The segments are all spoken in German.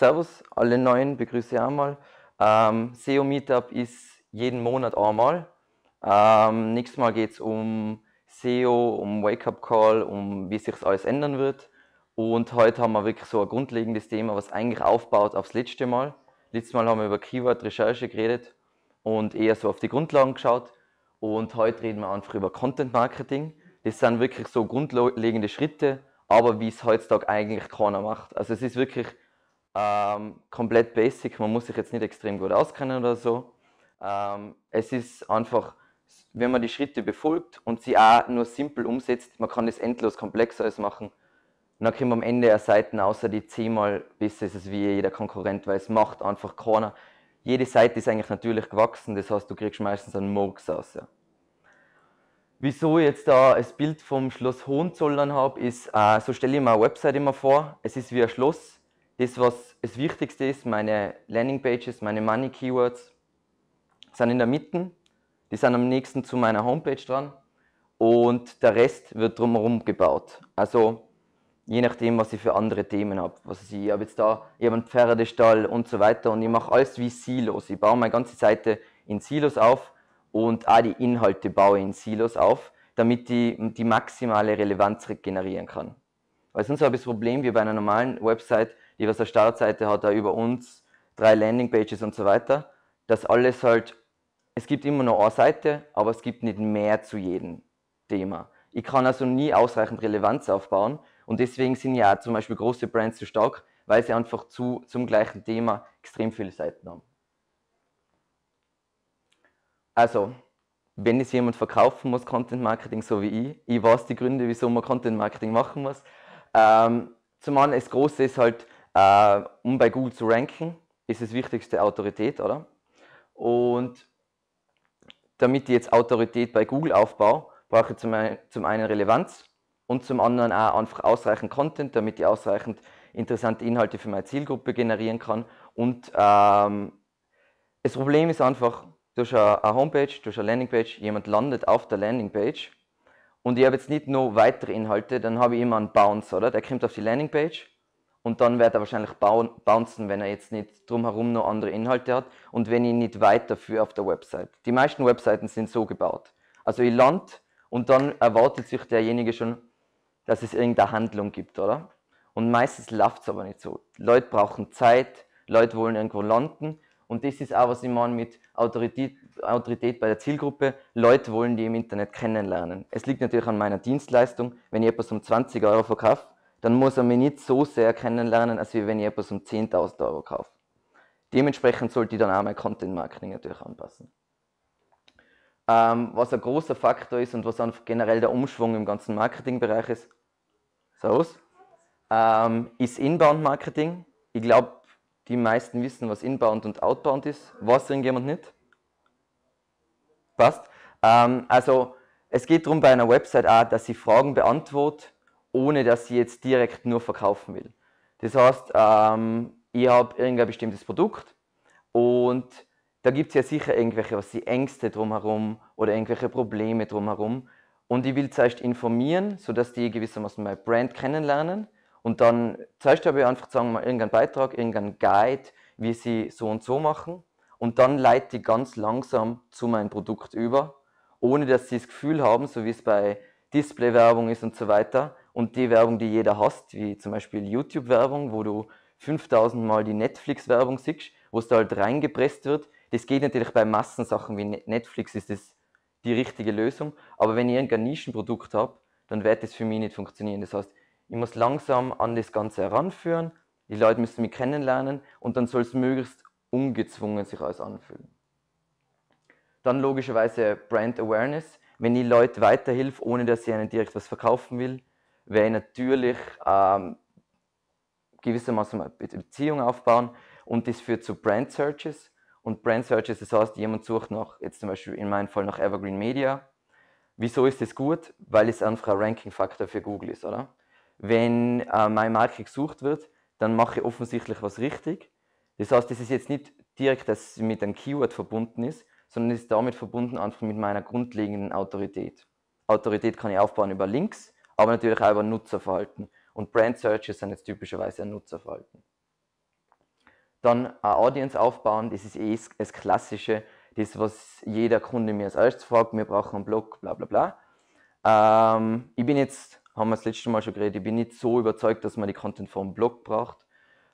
Servus, alle Neuen begrüße ich einmal. Ähm, SEO Meetup ist jeden Monat einmal. Ähm, nächstes Mal geht es um SEO, um Wake-up-Call, um wie sich alles ändern wird. Und heute haben wir wirklich so ein grundlegendes Thema, was eigentlich aufbaut aufs letzte Mal. Letztes Mal haben wir über Keyword-Recherche geredet und eher so auf die Grundlagen geschaut. Und heute reden wir einfach über Content-Marketing. Das sind wirklich so grundlegende Schritte, aber wie es heutzutage eigentlich keiner macht. Also es ist wirklich ähm, komplett basic, man muss sich jetzt nicht extrem gut auskennen oder so. Ähm, es ist einfach, wenn man die Schritte befolgt und sie auch nur simpel umsetzt, man kann das endlos komplex alles machen. dann können wir am Ende eine Seiten außer die zehnmal besser ist es wie jeder Konkurrent, weil es macht einfach keiner. Jede Seite ist eigentlich natürlich gewachsen, das heißt, du kriegst meistens einen Murks aus. Ja. Wieso jetzt da das Bild vom Schloss Hohenzollern habe, ist, äh, so stelle ich mir eine Website immer vor. Es ist wie ein Schloss, das, was das Wichtigste ist, meine Landingpages, meine Money Keywords, sind in der Mitte. Die sind am nächsten zu meiner Homepage dran. Und der Rest wird drumherum gebaut. Also je nachdem, was ich für andere Themen habe. Was ich ich habe jetzt da, ich habe einen Pferdestall und so weiter. Und ich mache alles wie Silos. Ich baue meine ganze Seite in Silos auf und auch die Inhalte baue ich in Silos auf, damit ich die maximale Relevanz generieren kann. Weil sonst habe ich das Problem wie bei einer normalen Website, jeweils eine Startseite hat auch über uns drei Landingpages und so weiter. Das alles halt, es gibt immer noch eine Seite, aber es gibt nicht mehr zu jedem Thema. Ich kann also nie ausreichend Relevanz aufbauen und deswegen sind ja zum Beispiel große Brands zu stark, weil sie einfach zu, zum gleichen Thema extrem viele Seiten haben. Also, wenn es jemand verkaufen muss, Content Marketing, so wie ich, ich weiß die Gründe, wieso man Content Marketing machen muss. Ähm, zum einen, das Große ist halt, äh, um bei Google zu ranken, ist das wichtigste Autorität, oder? Und damit ich jetzt Autorität bei Google aufbaue, brauche ich zum einen, zum einen Relevanz und zum anderen auch einfach ausreichend Content, damit ich ausreichend interessante Inhalte für meine Zielgruppe generieren kann. Und ähm, das Problem ist einfach, durch eine Homepage, durch eine Landingpage, jemand landet auf der Landingpage und ich habe jetzt nicht nur weitere Inhalte, dann habe ich immer einen Bounce, oder? Der kommt auf die Landingpage und dann wird er wahrscheinlich bouncen, wenn er jetzt nicht drumherum noch andere Inhalte hat und wenn ich nicht weiterführe auf der Website. Die meisten Webseiten sind so gebaut. Also ich lande und dann erwartet sich derjenige schon, dass es irgendeine Handlung gibt, oder? Und meistens läuft es aber nicht so. Leute brauchen Zeit, Leute wollen irgendwo landen und das ist auch, was ich meine mit Autorität, Autorität bei der Zielgruppe. Leute wollen die im Internet kennenlernen. Es liegt natürlich an meiner Dienstleistung, wenn ich etwas um 20 Euro verkaufe, dann muss er mich nicht so sehr kennenlernen, als wenn ich etwas um 10.000 Euro kaufe. Dementsprechend sollte ich dann auch mein Content Marketing natürlich anpassen. Ähm, was ein großer Faktor ist und was einfach generell der Umschwung im ganzen Marketingbereich ist, Servus, ähm, ist Inbound Marketing. Ich glaube, die meisten wissen, was Inbound und Outbound ist. Was irgendjemand nicht? Passt. Ähm, also es geht darum bei einer Website auch, dass ich Fragen beantworte, ohne dass ich jetzt direkt nur verkaufen will. Das heißt, ähm, ich habe irgendein bestimmtes Produkt und da gibt es ja sicher irgendwelche was die Ängste drumherum oder irgendwelche Probleme drumherum. Und ich will zuerst informieren, sodass die gewissermaßen meine Brand kennenlernen. Und dann zuerst habe ich einfach sagen wir mal, irgendeinen Beitrag, irgendeinen Guide, wie sie so und so machen. Und dann leite ich ganz langsam zu meinem Produkt über, ohne dass sie das Gefühl haben, so wie es bei Displaywerbung ist und so weiter, und die Werbung, die jeder hasst, wie zum Beispiel YouTube-Werbung, wo du 5000 Mal die Netflix-Werbung siehst, wo es da halt reingepresst wird. Das geht natürlich bei Massensachen wie Netflix, ist das die richtige Lösung. Aber wenn ich irgendein Nischenprodukt habe, dann wird das für mich nicht funktionieren. Das heißt, ich muss langsam an das Ganze heranführen, die Leute müssen mich kennenlernen und dann soll es möglichst ungezwungen sich alles anfühlen. Dann logischerweise Brand Awareness, wenn ich Leute weiterhilfe, ohne dass ich ihnen direkt was verkaufen will, wollen natürlich ähm, gewissermaßen eine Beziehung aufbauen und das führt zu Brand Searches. Und Brand Searches, das heißt, jemand sucht nach, jetzt zum Beispiel in meinem Fall nach Evergreen Media. Wieso ist das gut? Weil es einfach ein Ranking-Faktor für Google ist, oder? Wenn äh, meine Marke gesucht wird, dann mache ich offensichtlich was richtig. Das heißt, das ist jetzt nicht direkt, dass sie mit einem Keyword verbunden ist, sondern es ist damit verbunden einfach mit meiner grundlegenden Autorität. Autorität kann ich aufbauen über Links, aber natürlich auch über Nutzerverhalten. Und Brand Searches sind jetzt typischerweise ein Nutzerverhalten. Dann eine Audience aufbauen, das ist eh das Klassische, das, was jeder Kunde mir als erstes fragt, wir brauchen einen Blog, bla bla bla. Ähm, ich bin jetzt, haben wir das letzte Mal schon geredet, ich bin nicht so überzeugt, dass man die Content vom Blog braucht.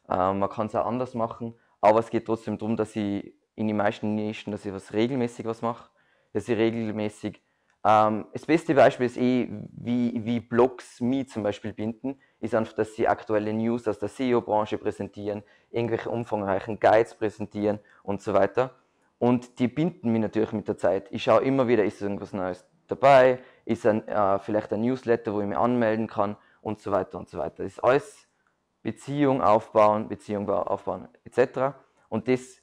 Ähm, man kann es auch anders machen, aber es geht trotzdem darum, dass ich in den meisten Nischen, dass ich was regelmäßig was mache, dass ich regelmäßig ähm, das beste Beispiel ist eh, wie, wie Blogs mich zum Beispiel binden, ist einfach, dass sie aktuelle News aus der SEO-Branche präsentieren, irgendwelche umfangreichen Guides präsentieren und so weiter. Und die binden mich natürlich mit der Zeit. Ich schaue immer wieder, ist irgendwas Neues dabei, ist ein, äh, vielleicht ein Newsletter, wo ich mich anmelden kann und so weiter und so weiter. Das ist alles Beziehung aufbauen, Beziehung aufbauen etc. Und das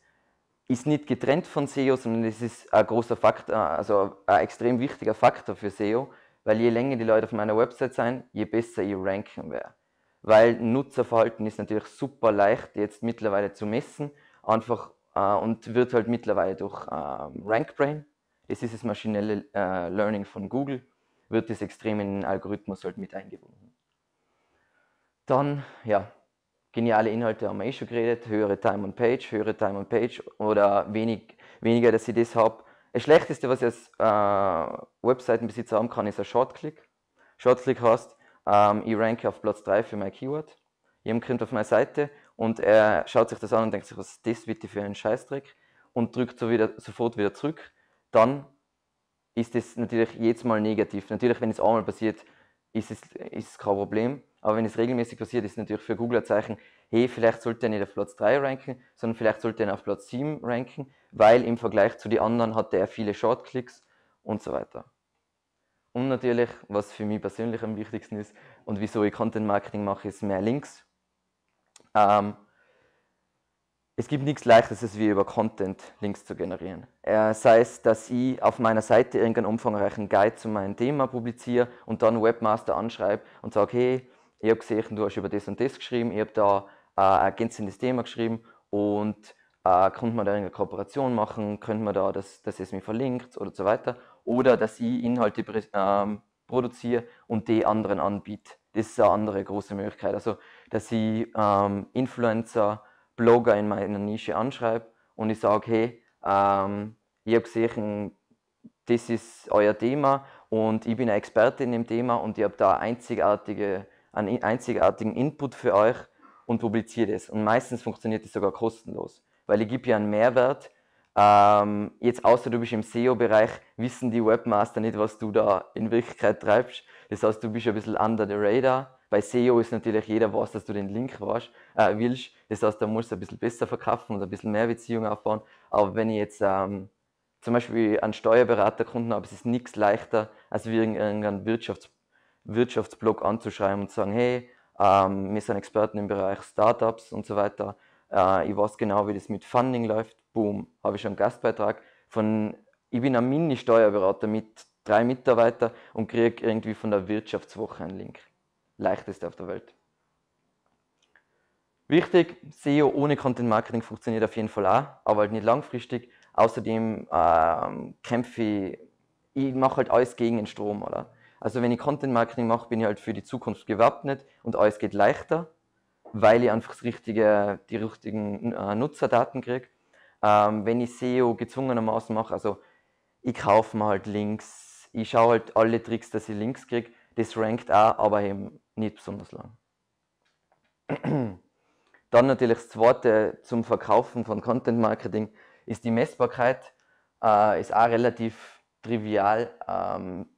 ist nicht getrennt von SEO, sondern es ist ein großer Faktor, äh, also ein extrem wichtiger Faktor für SEO, weil je länger die Leute auf meiner Website sind, je besser ihr Ranking wäre. Weil Nutzerverhalten ist natürlich super leicht jetzt mittlerweile zu messen, einfach äh, und wird halt mittlerweile durch äh, RankBrain, das ist das maschinelle äh, Learning von Google, wird das extrem in den Algorithmus halt mit eingebunden. Dann, ja, geniale Inhalte haben wir eh schon geredet, höhere Time on Page, höhere Time on Page oder wenig, weniger, dass ich das habe. Das Schlechteste, was ich als äh, Webseitenbesitzer haben kann, ist ein Shortclick. Shortclick heißt, ähm, ich ranke auf Platz 3 für mein Keyword. Jemand kommt auf meine Seite und er schaut sich das an und denkt sich, was ist das bitte für ein Scheißdreck und drückt so wieder, sofort wieder zurück. Dann ist das natürlich jedes Mal negativ. Natürlich, wenn es einmal passiert, ist es, ist es kein Problem. Aber wenn es regelmäßig passiert, ist natürlich für Google ein Zeichen, hey, vielleicht sollte er nicht auf Platz 3 ranken, sondern vielleicht sollte er auf Platz 7 ranken, weil im Vergleich zu den anderen hatte er viele Shortclicks und so weiter. Und natürlich, was für mich persönlich am wichtigsten ist und wieso ich Content Marketing mache, ist mehr Links. Ähm, es gibt nichts Leichteres, wie über Content Links zu generieren. Äh, sei es, dass ich auf meiner Seite irgendeinen umfangreichen Guide zu meinem Thema publiziere und dann Webmaster anschreibe und sage, hey, ich habe gesehen, du hast über das und das geschrieben, ich habe da äh, ein gänzendes Thema geschrieben und äh, könnte man da eine Kooperation machen, könnte man da, dass, dass es mich verlinkt oder so weiter. Oder dass ich Inhalte ähm, produziere und die anderen anbiete. Das ist eine andere große Möglichkeit. Also, dass ich ähm, Influencer, Blogger in meiner Nische anschreibe und ich sage, hey, ähm, ich habe gesehen, das ist euer Thema und ich bin ein Experte in dem Thema und ich habe da einzigartige einen einzigartigen Input für euch und publiziert es. Und meistens funktioniert es sogar kostenlos, weil ich gebe ja einen Mehrwert. Ähm, jetzt außer du bist im SEO-Bereich, wissen die Webmaster nicht, was du da in Wirklichkeit treibst. Das heißt, du bist ein bisschen under the radar. Bei SEO ist natürlich jeder weiß, dass du den Link warst, äh, willst. Das heißt, da musst du ein bisschen besser verkaufen und ein bisschen mehr Beziehung aufbauen. Aber wenn ich jetzt ähm, zum Beispiel einen Steuerberaterkunden habe, ist es nichts leichter, als irgendeinen Wirtschafts Wirtschaftsblog anzuschreiben und sagen, hey, ähm, wir sind Experten im Bereich Startups und so weiter. Äh, ich weiß genau, wie das mit Funding läuft. Boom, habe ich schon einen Gastbeitrag. Von, ich bin ein Mini-Steuerberater mit drei Mitarbeitern und kriege irgendwie von der Wirtschaftswoche einen Link. Leichteste auf der Welt. Wichtig, SEO ohne Content Marketing funktioniert auf jeden Fall auch, aber halt nicht langfristig. Außerdem ähm, kämpfe ich, ich mache halt alles gegen den Strom, oder? Also wenn ich Content Marketing mache, bin ich halt für die Zukunft gewappnet und alles geht leichter, weil ich einfach das richtige, die richtigen äh, Nutzerdaten kriege. Ähm, wenn ich SEO gezwungenermaßen mache, also ich kaufe mir halt Links, ich schaue halt alle Tricks, dass ich Links kriege, das rankt auch, aber eben nicht besonders lang. Dann natürlich das zweite zum Verkaufen von Content Marketing ist die Messbarkeit. Äh, ist auch relativ trivial. Ähm,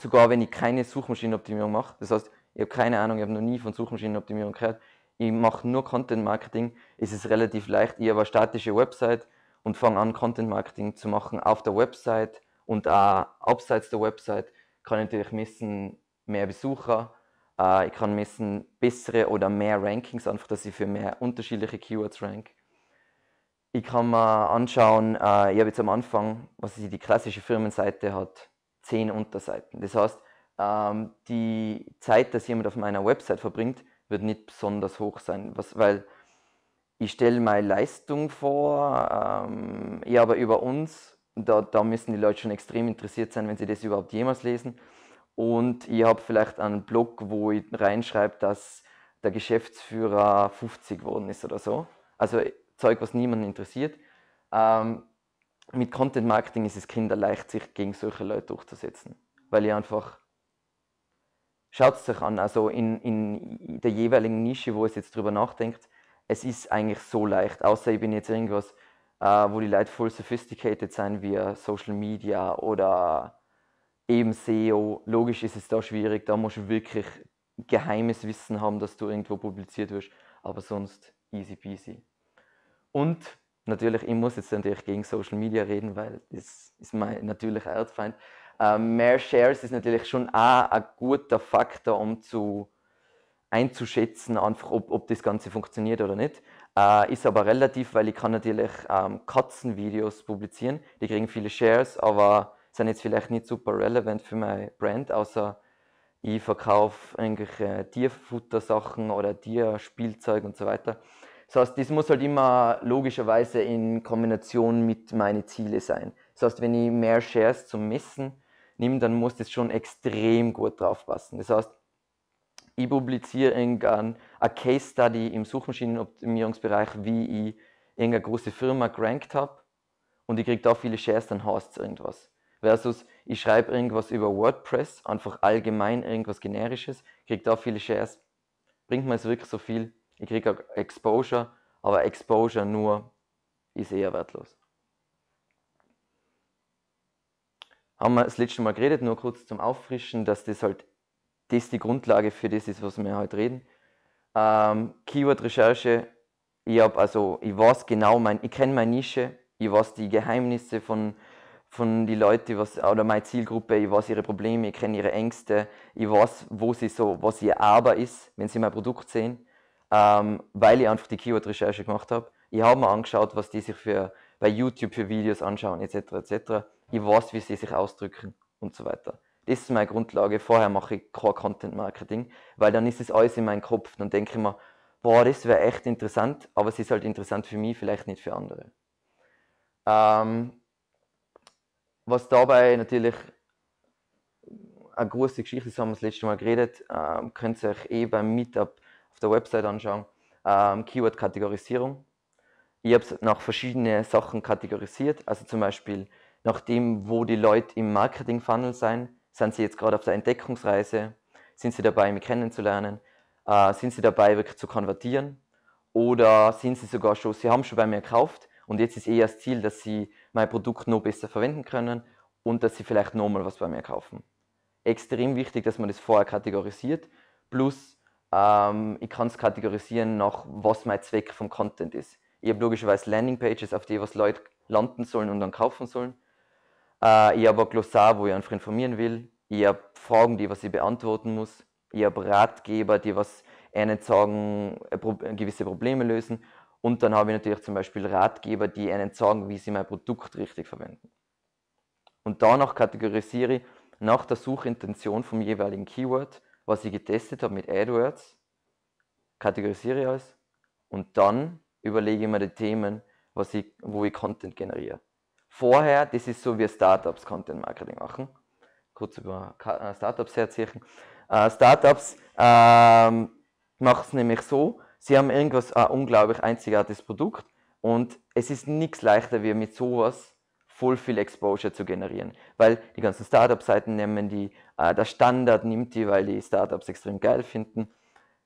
sogar wenn ich keine Suchmaschinenoptimierung mache. Das heißt, ich habe keine Ahnung, ich habe noch nie von Suchmaschinenoptimierung gehört. Ich mache nur Content Marketing, ist es relativ leicht. Ich habe eine statische Website und fange an, Content Marketing zu machen auf der Website und auch abseits der Website kann ich natürlich messen, mehr Besucher, äh, ich kann messen, bessere oder mehr Rankings, einfach, dass ich für mehr unterschiedliche Keywords rank. Ich kann mir anschauen, äh, ich habe jetzt am Anfang, was sie die klassische Firmenseite hat, zehn Unterseiten. Das heißt, ähm, die Zeit, dass jemand auf meiner Website verbringt, wird nicht besonders hoch sein, was, weil ich stelle meine Leistung vor, ähm, ja, aber über uns, da, da müssen die Leute schon extrem interessiert sein, wenn sie das überhaupt jemals lesen. Und ich habe vielleicht einen Blog, wo ich reinschreibe, dass der Geschäftsführer 50 geworden ist oder so. Also Zeug, was niemanden interessiert. Ähm, mit Content Marketing ist es kinderleicht, sich gegen solche Leute durchzusetzen. Weil ihr einfach schaut es euch an, also in, in der jeweiligen Nische, wo ihr jetzt drüber nachdenkt, es ist eigentlich so leicht, außer ich bin jetzt irgendwas, äh, wo die Leute voll sophisticated sein wie Social Media oder eben SEO. Logisch ist es da schwierig, da musst du wirklich geheimes Wissen haben, dass du irgendwo publiziert wirst, aber sonst easy peasy. Und natürlich, ich muss jetzt natürlich gegen Social Media reden, weil das ist mein natürlicher Erzfeind. Äh, mehr Shares ist natürlich schon auch ein guter Faktor, um zu einzuschätzen, einfach, ob, ob das Ganze funktioniert oder nicht. Äh, ist aber relativ, weil ich kann natürlich ähm, Katzenvideos publizieren, die kriegen viele Shares, aber sind jetzt vielleicht nicht super relevant für meine Brand, außer ich verkaufe irgendwelche Tierfuttersachen oder Tierspielzeug und so weiter. Das heißt, das muss halt immer logischerweise in Kombination mit meinen Zielen sein. Das heißt, wenn ich mehr Shares zum Messen nehme, dann muss das schon extrem gut draufpassen. Das heißt, ich publiziere irgendein Case Study im Suchmaschinenoptimierungsbereich, wie ich irgendeine große Firma gerankt habe und ich kriege da viele Shares, dann heißt es irgendwas. Versus ich schreibe irgendwas über WordPress, einfach allgemein irgendwas generisches, kriege da viele Shares, bringt mir es wirklich so viel, ich kriege auch Exposure, aber Exposure nur ist eher wertlos. Haben wir das letzte Mal geredet, nur kurz zum Auffrischen, dass das halt das die Grundlage für das ist, was wir heute reden. Ähm, Keyword-Recherche, ich habe also, ich weiß genau, mein, ich kenne meine Nische, ich weiß die Geheimnisse von, von die Leute, was, oder meine Zielgruppe, ich weiß ihre Probleme, ich kenne ihre Ängste, ich weiß, wo sie so, was ihr Aber ist, wenn sie mein Produkt sehen ähm, weil ich einfach die Keyword-Recherche gemacht habe. Ich habe mir angeschaut, was die sich für, bei YouTube für Videos anschauen, etc. etc. Ich weiß, wie sie sich ausdrücken und so weiter. Das ist meine Grundlage. Vorher mache ich kein Content Marketing, weil dann ist es alles in meinem Kopf. Dann denke ich mir, boah, das wäre echt interessant, aber es ist halt interessant für mich, vielleicht nicht für andere. Ähm, was dabei natürlich eine große Geschichte ist, haben wir das letzte Mal geredet, ähm, könnt ihr euch eh beim Meetup auf der Website anschauen, ähm, Keyword-Kategorisierung. Ich habe es nach verschiedenen Sachen kategorisiert, also zum Beispiel nach dem, wo die Leute im Marketing-Funnel sind, sind sie jetzt gerade auf der Entdeckungsreise, sind sie dabei, mich kennenzulernen, äh, sind sie dabei, wirklich zu konvertieren oder sind sie sogar schon, sie haben schon bei mir gekauft und jetzt ist eher das Ziel, dass sie mein Produkt noch besser verwenden können und dass sie vielleicht nochmal was bei mir kaufen. Extrem wichtig, dass man das vorher kategorisiert, plus ähm, ich kann es kategorisieren nach, was mein Zweck vom Content ist. Ich habe logischerweise Landingpages, auf die was Leute landen sollen und dann kaufen sollen. Äh, ich habe ein Glossar, wo ich einfach informieren will. Ich habe Fragen, die was ich beantworten muss. Ich habe Ratgeber, die was einen sagen, äh, äh, gewisse Probleme lösen. Und dann habe ich natürlich zum Beispiel Ratgeber, die einen sagen, wie sie mein Produkt richtig verwenden. Und danach kategorisiere ich nach der Suchintention vom jeweiligen Keyword was ich getestet habe mit AdWords, kategorisiere ich alles und dann überlege ich mir die Themen, was ich, wo ich Content generiere. Vorher, das ist so, wie Startups Content Marketing machen. Kurz über äh, Startups herziehen. Uh, äh, Startups ähm, machen es nämlich so, sie haben irgendwas ein unglaublich einzigartiges Produkt und es ist nichts leichter, wie mit sowas voll viel Exposure zu generieren. Weil die ganzen Startup-Seiten nehmen die, äh, der Standard nimmt die, weil die Startups extrem geil finden.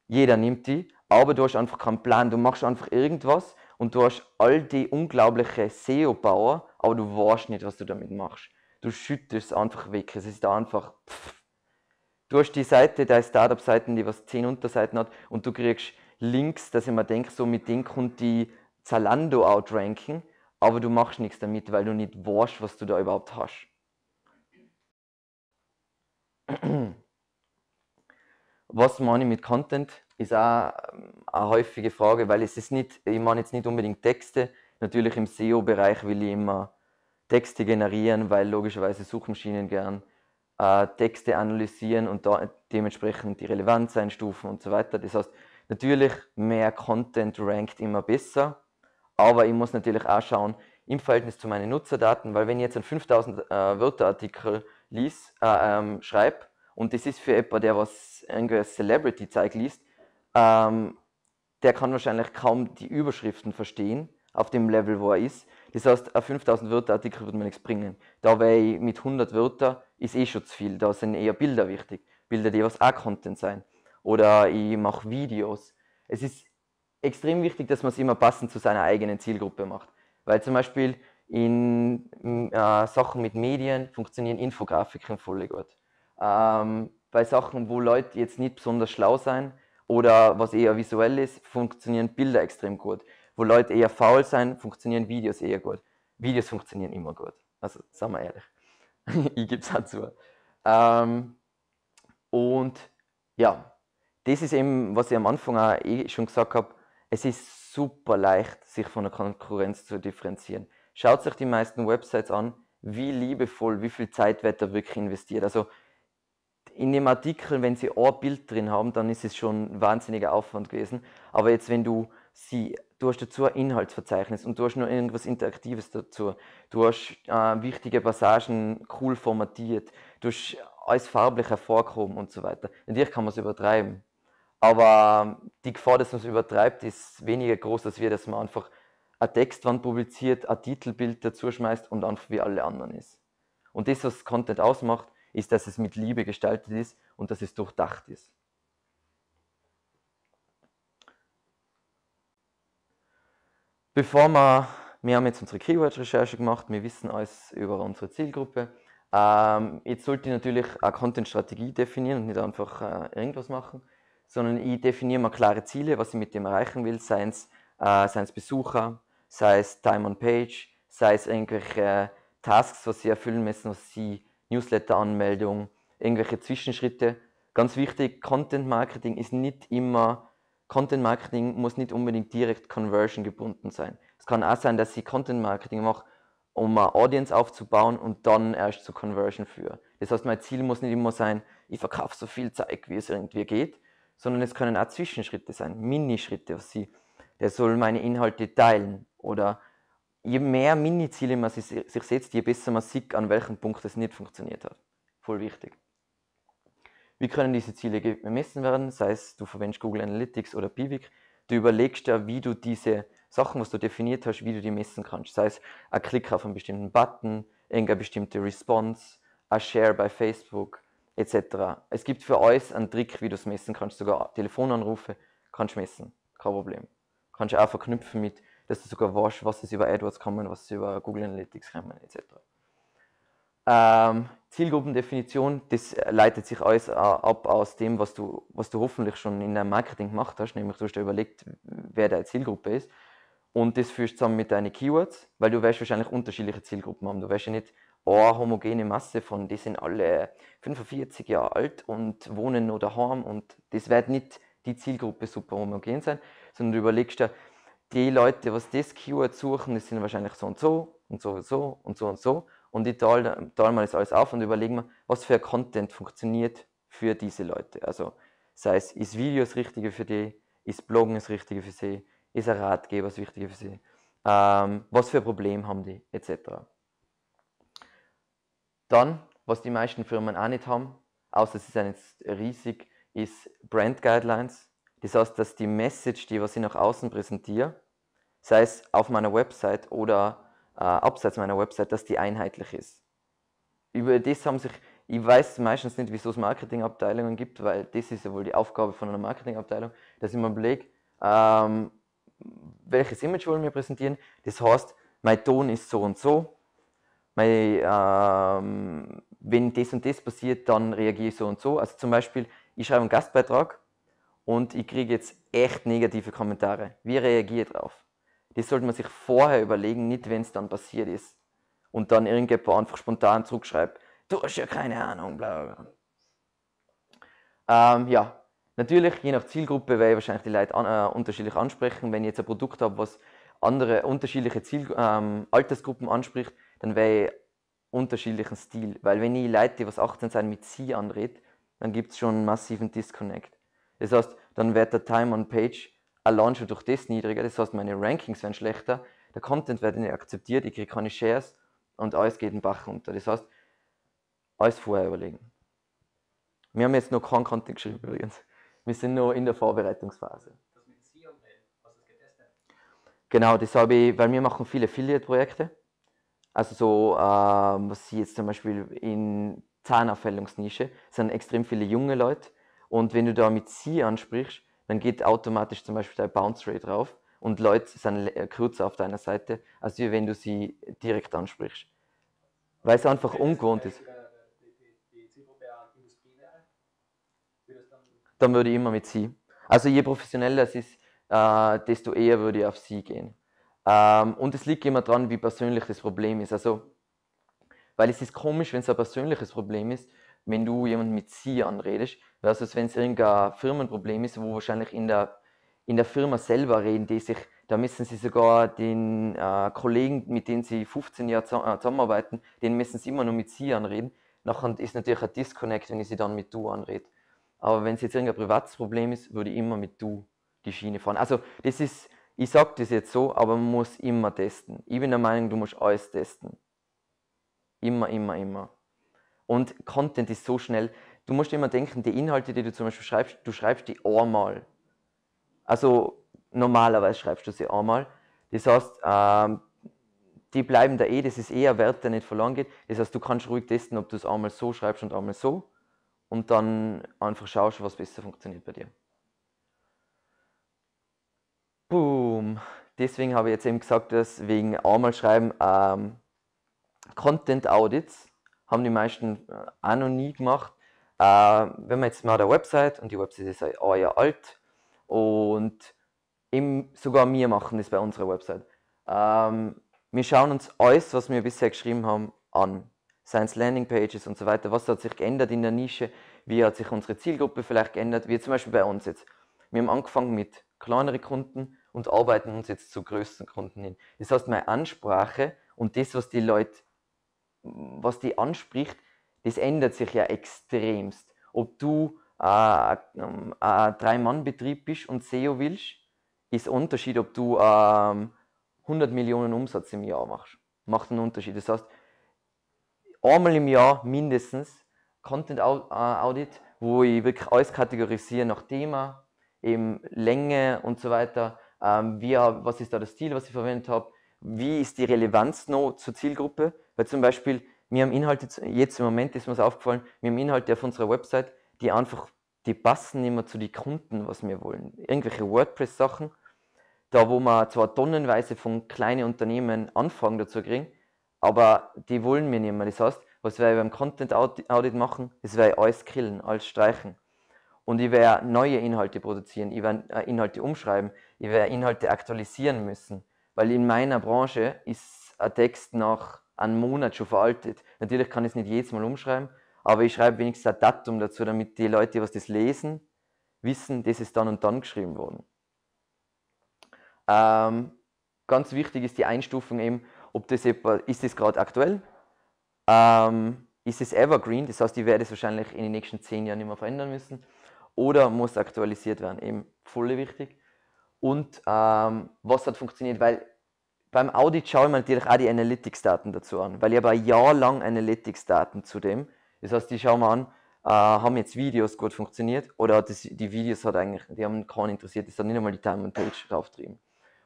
Jeder nimmt die, aber du hast einfach keinen Plan. Du machst einfach irgendwas und du hast all die unglaubliche SEO-Power, aber du weißt nicht, was du damit machst. Du schüttest es einfach weg. Es ist einfach. Pff. Du hast die Seite, deine Startup-Seiten, die was 10 Unterseiten hat und du kriegst Links, dass ich mir denke, so mit denen kommt die Zalando outranken aber du machst nichts damit, weil du nicht weißt, was du da überhaupt hast. Was meine ich mit Content? Ist auch ähm, eine häufige Frage, weil es ist nicht, ich meine jetzt nicht unbedingt Texte. Natürlich im SEO-Bereich will ich immer Texte generieren, weil logischerweise Suchmaschinen gern äh, Texte analysieren und da dementsprechend die Relevanz einstufen und so weiter. Das heißt, natürlich mehr Content rankt immer besser aber ich muss natürlich auch schauen im Verhältnis zu meinen Nutzerdaten, weil wenn ich jetzt einen 5000 äh, Wörter Artikel lies, äh, ähm, schreibe und das ist für jemanden, der was irgendwie Celebrity Zeug liest, ähm, der kann wahrscheinlich kaum die Überschriften verstehen auf dem Level, wo er ist. Das heißt, ein 5000 Wörter Artikel wird mir nichts bringen. Da wäre ich mit 100 Wörtern ist eh schon zu viel. Da sind eher Bilder wichtig. Bilder, die was auch Content sein. Oder ich mache Videos. Es ist extrem wichtig, dass man es immer passend zu seiner eigenen Zielgruppe macht. Weil zum Beispiel in äh, Sachen mit Medien funktionieren Infografiken voll gut. Ähm, bei Sachen, wo Leute jetzt nicht besonders schlau sind oder was eher visuell ist, funktionieren Bilder extrem gut. Wo Leute eher faul sind, funktionieren Videos eher gut. Videos funktionieren immer gut. Also, sagen wir ehrlich. ich gebe es auch zu. Ähm, und ja, das ist eben, was ich am Anfang auch eh schon gesagt habe, es ist super leicht, sich von der Konkurrenz zu differenzieren. Schaut euch die meisten Websites an, wie liebevoll, wie viel Zeit wird da wirklich investiert. Also in dem Artikel, wenn sie ein Bild drin haben, dann ist es schon ein wahnsinniger Aufwand gewesen. Aber jetzt, wenn du sie, du hast dazu ein Inhaltsverzeichnis und du hast noch irgendwas Interaktives dazu, du hast äh, wichtige Passagen cool formatiert, du hast alles farblich hervorgehoben und so weiter. Natürlich kann man es übertreiben, aber ähm, die Gefahr, dass man es übertreibt, ist weniger groß, als wir, dass man einfach eine Textwand publiziert, ein Titelbild dazu schmeißt und einfach wie alle anderen ist. Und das, was Content ausmacht, ist, dass es mit Liebe gestaltet ist und dass es durchdacht ist. Bevor wir, wir haben jetzt unsere Keyword-Recherche gemacht, wir wissen alles über unsere Zielgruppe. Ähm, jetzt sollte ich natürlich eine Content-Strategie definieren und nicht einfach äh, irgendwas machen sondern ich definiere mal klare Ziele, was ich mit dem erreichen will, sei es, äh, sei es Besucher, sei es Time on Page, sei es irgendwelche Tasks, was sie erfüllen müssen, was sie Newsletter-Anmeldung, irgendwelche Zwischenschritte. Ganz wichtig, Content Marketing ist nicht immer, Content Marketing muss nicht unbedingt direkt Conversion gebunden sein. Es kann auch sein, dass ich Content Marketing mache, um eine Audience aufzubauen und dann erst zu Conversion führe. Das heißt, mein Ziel muss nicht immer sein, ich verkaufe so viel Zeug, wie es irgendwie geht, sondern es können auch Zwischenschritte sein, Minischritte auf sie. Der soll meine Inhalte teilen oder je mehr Miniziele man sich, setzt, je besser man sieht, an welchem Punkt es nicht funktioniert hat. Voll wichtig. Wie können diese Ziele gemessen werden? Sei es, du verwendest Google Analytics oder Bivic. Du überlegst ja, wie du diese Sachen, was du definiert hast, wie du die messen kannst. Sei es ein Klick auf einen bestimmten Button, irgendeine bestimmte Response, ein Share bei Facebook, etc. Es gibt für alles einen Trick, wie du es messen kannst. Sogar Telefonanrufe kannst du messen. Kein Problem. Kannst du auch verknüpfen mit, dass du sogar weißt, was ist über AdWords kommen, was ist über Google Analytics kommen, etc. Ähm, Zielgruppendefinition, das leitet sich alles ab aus dem, was du, was du hoffentlich schon in deinem Marketing gemacht hast, nämlich du hast dir überlegt, wer deine Zielgruppe ist. Und das führst du zusammen mit deinen Keywords, weil du wirst wahrscheinlich unterschiedliche Zielgruppen haben. Du wirst ja nicht eine homogene Masse von, die sind alle 45 Jahre alt und wohnen noch daheim und das wird nicht die Zielgruppe super homogen sein, sondern du überlegst dir, die Leute, was das Keyword suchen, das sind wahrscheinlich so und so und so und so und so und so und die teilen mal das alles auf und überlegen mal, was für ein Content funktioniert für diese Leute. Also sei es, ist Video das Richtige für die, ist Bloggen das Richtige für sie, ist ein Ratgeber das Richtige für sie, ähm, was für ein Problem haben die etc. Dann, was die meisten Firmen auch nicht haben, außer sie sind jetzt riesig, ist Brand Guidelines. Das heißt, dass die Message, die was ich nach außen präsentiere, sei es auf meiner Website oder äh, abseits meiner Website, dass die einheitlich ist. Über das haben sich, ich weiß meistens nicht, wieso es Marketingabteilungen gibt, weil das ist ja wohl die Aufgabe von einer Marketingabteilung, dass ich mir überlege, ähm, welches Image wollen wir präsentieren. Das heißt, mein Ton ist so und so, mein, ähm, wenn das und das passiert, dann reagiere ich so und so. Also zum Beispiel, ich schreibe einen Gastbeitrag und ich kriege jetzt echt negative Kommentare. Wie reagiere ich darauf? Das sollte man sich vorher überlegen, nicht wenn es dann passiert ist. Und dann irgendjemand einfach spontan zurückschreibt, du hast ja keine Ahnung, bla bla bla. Ähm, ja, natürlich, je nach Zielgruppe werde ich wahrscheinlich die Leute an, äh, unterschiedlich ansprechen. Wenn ich jetzt ein Produkt habe, was andere unterschiedliche Ziel, ähm, Altersgruppen anspricht, dann wäre ich unterschiedlichen Stil. Weil wenn ich Leute, die was 18 sind, mit sie anrede, dann gibt es schon einen massiven Disconnect. Das heißt, dann wird der Time on Page allein schon durch das niedriger, das heißt, meine Rankings werden schlechter, der Content wird nicht akzeptiert, ich kriege keine Shares und alles geht den Bach runter. Das heißt, alles vorher überlegen. Wir haben jetzt noch keinen Content geschrieben übrigens. Wir sind noch in der Vorbereitungsphase. Das mit Sie und was ist getestet? Genau, das habe ich, weil wir machen viele Affiliate-Projekte. Also so, ähm, was sie jetzt zum Beispiel in Zahnaufhellungsnische, sind extrem viele junge Leute. Und wenn du da mit sie ansprichst, dann geht automatisch zum Beispiel dein Bounce Rate drauf und Leute sind äh, kürzer auf deiner Seite, als wenn du sie direkt ansprichst. Weil es einfach ungewohnt ist. Äh, dann würde ich immer mit sie. Also je professioneller es ist, äh, desto eher würde ich auf sie gehen. Ähm, und es liegt immer daran, wie persönlich das Problem ist. Also, weil es ist komisch, wenn es ein persönliches Problem ist, wenn du jemanden mit sie anredest, versus wenn es irgendein Firmenproblem ist, wo wahrscheinlich in der, in der Firma selber reden, die sich, da müssen sie sogar den äh, Kollegen, mit denen sie 15 Jahre äh, zusammenarbeiten, den müssen sie immer nur mit sie anreden. Nachher ist natürlich ein Disconnect, wenn ich sie dann mit du anrede. Aber wenn es jetzt irgendein privates Problem ist, würde ich immer mit du die Schiene fahren. Also das ist, ich sage das jetzt so, aber man muss immer testen. Ich bin der Meinung, du musst alles testen. Immer, immer, immer. Und Content ist so schnell. Du musst immer denken, die Inhalte, die du zum Beispiel schreibst, du schreibst die einmal. Also normalerweise schreibst du sie einmal. Das heißt, ähm, die bleiben da eh, das ist eher Wert, der nicht verloren geht. Das heißt, du kannst ruhig testen, ob du es einmal so schreibst und einmal so. Und dann einfach schaust, was besser funktioniert bei dir. Ähm, deswegen habe ich jetzt eben gesagt, dass wegen einmal schreiben ähm, Content Audits haben die meisten äh, auch noch nie gemacht. Äh, wenn man jetzt mal der Website und die Website ist ein Jahr alt und im, sogar wir machen das bei unserer Website. Ähm, wir schauen uns alles, was wir bisher geschrieben haben, an. Science Landing Pages und so weiter. Was hat sich geändert in der Nische? Wie hat sich unsere Zielgruppe vielleicht geändert? Wie zum Beispiel bei uns jetzt. Wir haben angefangen mit kleineren Kunden, und arbeiten uns jetzt zu größten Kunden hin. Das heißt, meine Ansprache und das, was die Leute, was die anspricht, das ändert sich ja extremst. Ob du äh, ein äh, äh, Drei-Mann-Betrieb bist und SEO willst, ist ein Unterschied, ob du ähm, 100 Millionen Umsatz im Jahr machst. Macht einen Unterschied. Das heißt, einmal im Jahr mindestens Content äh, Audit, wo ich wirklich alles kategorisiere nach Thema, eben Länge und so weiter, ähm, wie, äh, was ist da das Ziel, was ich verwendet habe, wie ist die Relevanz noch zur Zielgruppe, weil zum Beispiel wir haben Inhalte, jetzt im Moment ist mir aufgefallen, wir haben Inhalte auf unserer Website, die einfach, die passen nicht mehr zu den Kunden, was wir wollen. Irgendwelche WordPress-Sachen, da wo man zwar tonnenweise von kleinen Unternehmen Anfragen dazu kriegen, aber die wollen wir nicht mehr. Das heißt, was wir beim Content Audit machen, das wäre alles killen, alles streichen und ich werde neue Inhalte produzieren, ich werde äh, Inhalte umschreiben, ich werde Inhalte aktualisieren müssen, weil in meiner Branche ist ein Text nach einem Monat schon veraltet. Natürlich kann ich es nicht jedes Mal umschreiben, aber ich schreibe wenigstens ein Datum dazu, damit die Leute, die das lesen, wissen, dass es dann und dann geschrieben worden. Ähm, ganz wichtig ist die Einstufung eben, ob das ist das gerade aktuell, ähm, ist es evergreen, das heißt, ich werde es wahrscheinlich in den nächsten zehn Jahren nicht mehr verändern müssen oder muss aktualisiert werden. Eben voll wichtig. Und ähm, was hat funktioniert? Weil beim Audit schaue ich mir natürlich auch die Analytics-Daten dazu an, weil ich habe ein Jahr lang Analytics-Daten zu dem. Das heißt, die schauen wir an, äh, haben jetzt Videos gut funktioniert oder das, die Videos hat eigentlich, die haben keinen interessiert, das hat nicht einmal die Time und Page draufgetrieben.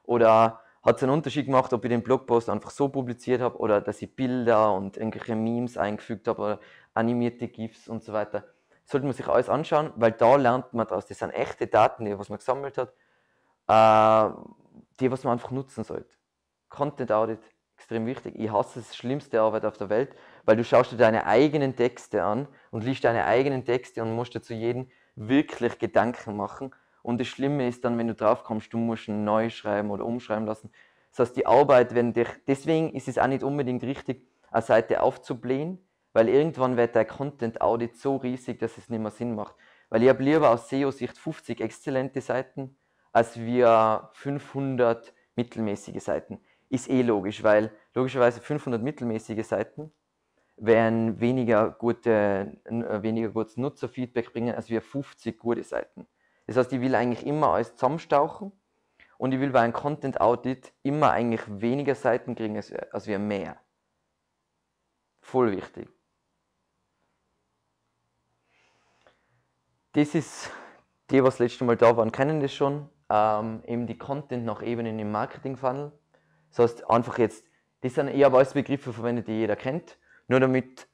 Oder hat es einen Unterschied gemacht, ob ich den Blogpost einfach so publiziert habe oder dass ich Bilder und irgendwelche Memes eingefügt habe oder animierte GIFs und so weiter sollte man sich alles anschauen, weil da lernt man draus. Das sind echte Daten, die was man gesammelt hat, äh, die was man einfach nutzen sollte. Content Audit, extrem wichtig. Ich hasse es, schlimmste Arbeit auf der Welt, weil du schaust dir deine eigenen Texte an und liest deine eigenen Texte und musst dir zu jedem wirklich Gedanken machen. Und das Schlimme ist dann, wenn du drauf kommst, du musst neu schreiben oder umschreiben lassen. Das heißt, die Arbeit, wenn dich, deswegen ist es auch nicht unbedingt richtig, eine Seite aufzublähen, weil irgendwann wird der Content-Audit so riesig, dass es nicht mehr Sinn macht. Weil ich habe lieber aus SEO-Sicht 50 exzellente Seiten, als wir 500 mittelmäßige Seiten. Ist eh logisch, weil logischerweise 500 mittelmäßige Seiten werden weniger, gute, äh, weniger gutes Nutzerfeedback bringen, als wir 50 gute Seiten. Das heißt, ich will eigentlich immer alles zusammenstauchen und ich will bei einem Content Audit immer eigentlich weniger Seiten kriegen, als, äh, als wir mehr. Voll wichtig. das ist die, was letzte Mal da waren, kennen das schon. Ähm, eben die Content nach Ebenen im Marketing-Funnel. Das heißt, einfach jetzt, das sind eher alles Begriffe verwendet, die jeder kennt. Nur damit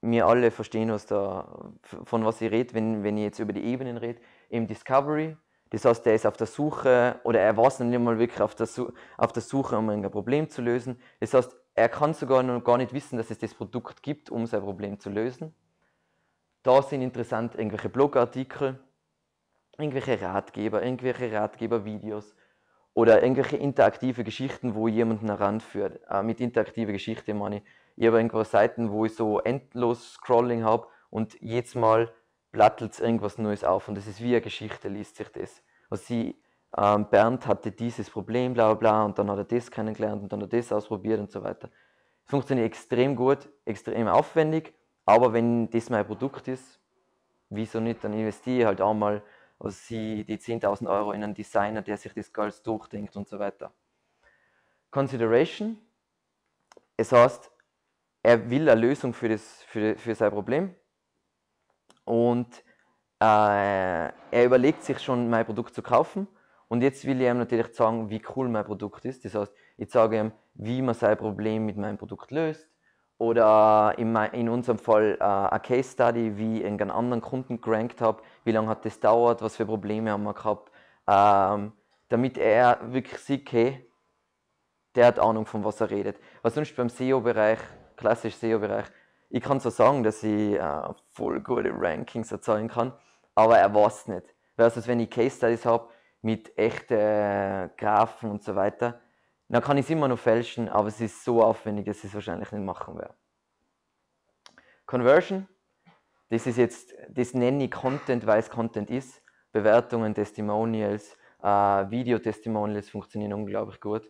wir alle verstehen, was da, von was ich rede, wenn, wenn ich jetzt über die Ebenen rede. Eben Discovery, das heißt, der ist auf der Suche oder er war nicht mal wirklich auf der, auf der Suche, um ein Problem zu lösen. Das heißt, er kann sogar noch gar nicht wissen, dass es das Produkt gibt, um sein Problem zu lösen. Da sind interessant irgendwelche Blogartikel, irgendwelche Ratgeber, irgendwelche Ratgebervideos oder irgendwelche interaktive Geschichten, wo jemanden heranführt. Äh, mit interaktiver Geschichte meine ich, ich habe irgendwo Seiten, wo ich so endlos Scrolling habe und jedes Mal plattelt irgendwas Neues auf und das ist wie eine Geschichte, liest sich das. Also sie, ähm, Bernd hatte dieses Problem, bla bla bla und dann hat er das kennengelernt und dann hat er das ausprobiert und so weiter. Es funktioniert extrem gut, extrem aufwendig aber wenn das mein Produkt ist, wieso nicht, dann investiere ich halt auch mal sie die 10.000 Euro in einen Designer, der sich das Girls durchdenkt und so weiter. Consideration, es heißt, er will eine Lösung für, das, für, für sein Problem und äh, er überlegt sich schon, mein Produkt zu kaufen. Und jetzt will ich ihm natürlich sagen, wie cool mein Produkt ist. Das heißt, ich sage ihm, wie man sein Problem mit meinem Produkt löst. Oder in, unserem Fall äh, eine Case Study, wie ich einen anderen Kunden gerankt habe, wie lange hat das dauert, was für Probleme haben wir gehabt, ähm, damit er wirklich sieht, okay, der hat Ahnung, von was er redet. Was sonst beim SEO-Bereich, klassisch SEO-Bereich, ich kann so sagen, dass ich äh, voll gute Rankings erzeugen kann, aber er weiß es nicht. Versus wenn ich Case Studies habe mit echten äh, Graphen und so weiter, dann kann ich es immer noch fälschen, aber es ist so aufwendig, dass ich es wahrscheinlich nicht machen werde. Conversion, das ist jetzt, das nenne ich Content, weil es Content ist. Bewertungen, Testimonials, äh, Video-Testimonials funktionieren unglaublich gut.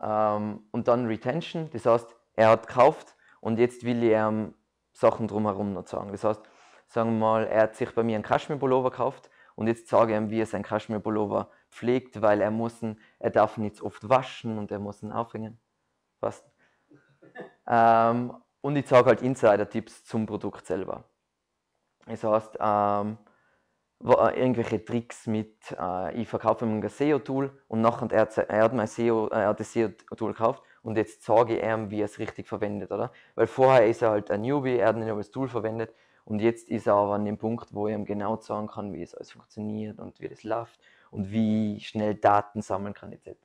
Ähm, und dann Retention, das heißt, er hat gekauft und jetzt will ich ihm Sachen drumherum noch sagen. Das heißt, sagen wir mal, er hat sich bei mir einen kaschmir pullover gekauft und jetzt sage ich ihm, wie er seinen kaschmir pullover pflegt, weil er muss, er darf nicht jetzt oft waschen und er muss ihn aufhängen. Was? Ähm, und ich sage halt Insider-Tipps zum Produkt selber. Das heißt, ähm, äh, irgendwelche Tricks mit, äh, ich verkaufe ihm ein SEO-Tool und nachher hat er, hat mein SEO, er das SEO-Tool gekauft und jetzt sage ich ihm, wie er es richtig verwendet, oder? Weil vorher ist er halt ein Newbie, er hat ein neues Tool verwendet und jetzt ist er aber an dem Punkt, wo ich ihm genau sagen kann, wie es alles funktioniert und wie das läuft und wie schnell Daten sammeln kann etc.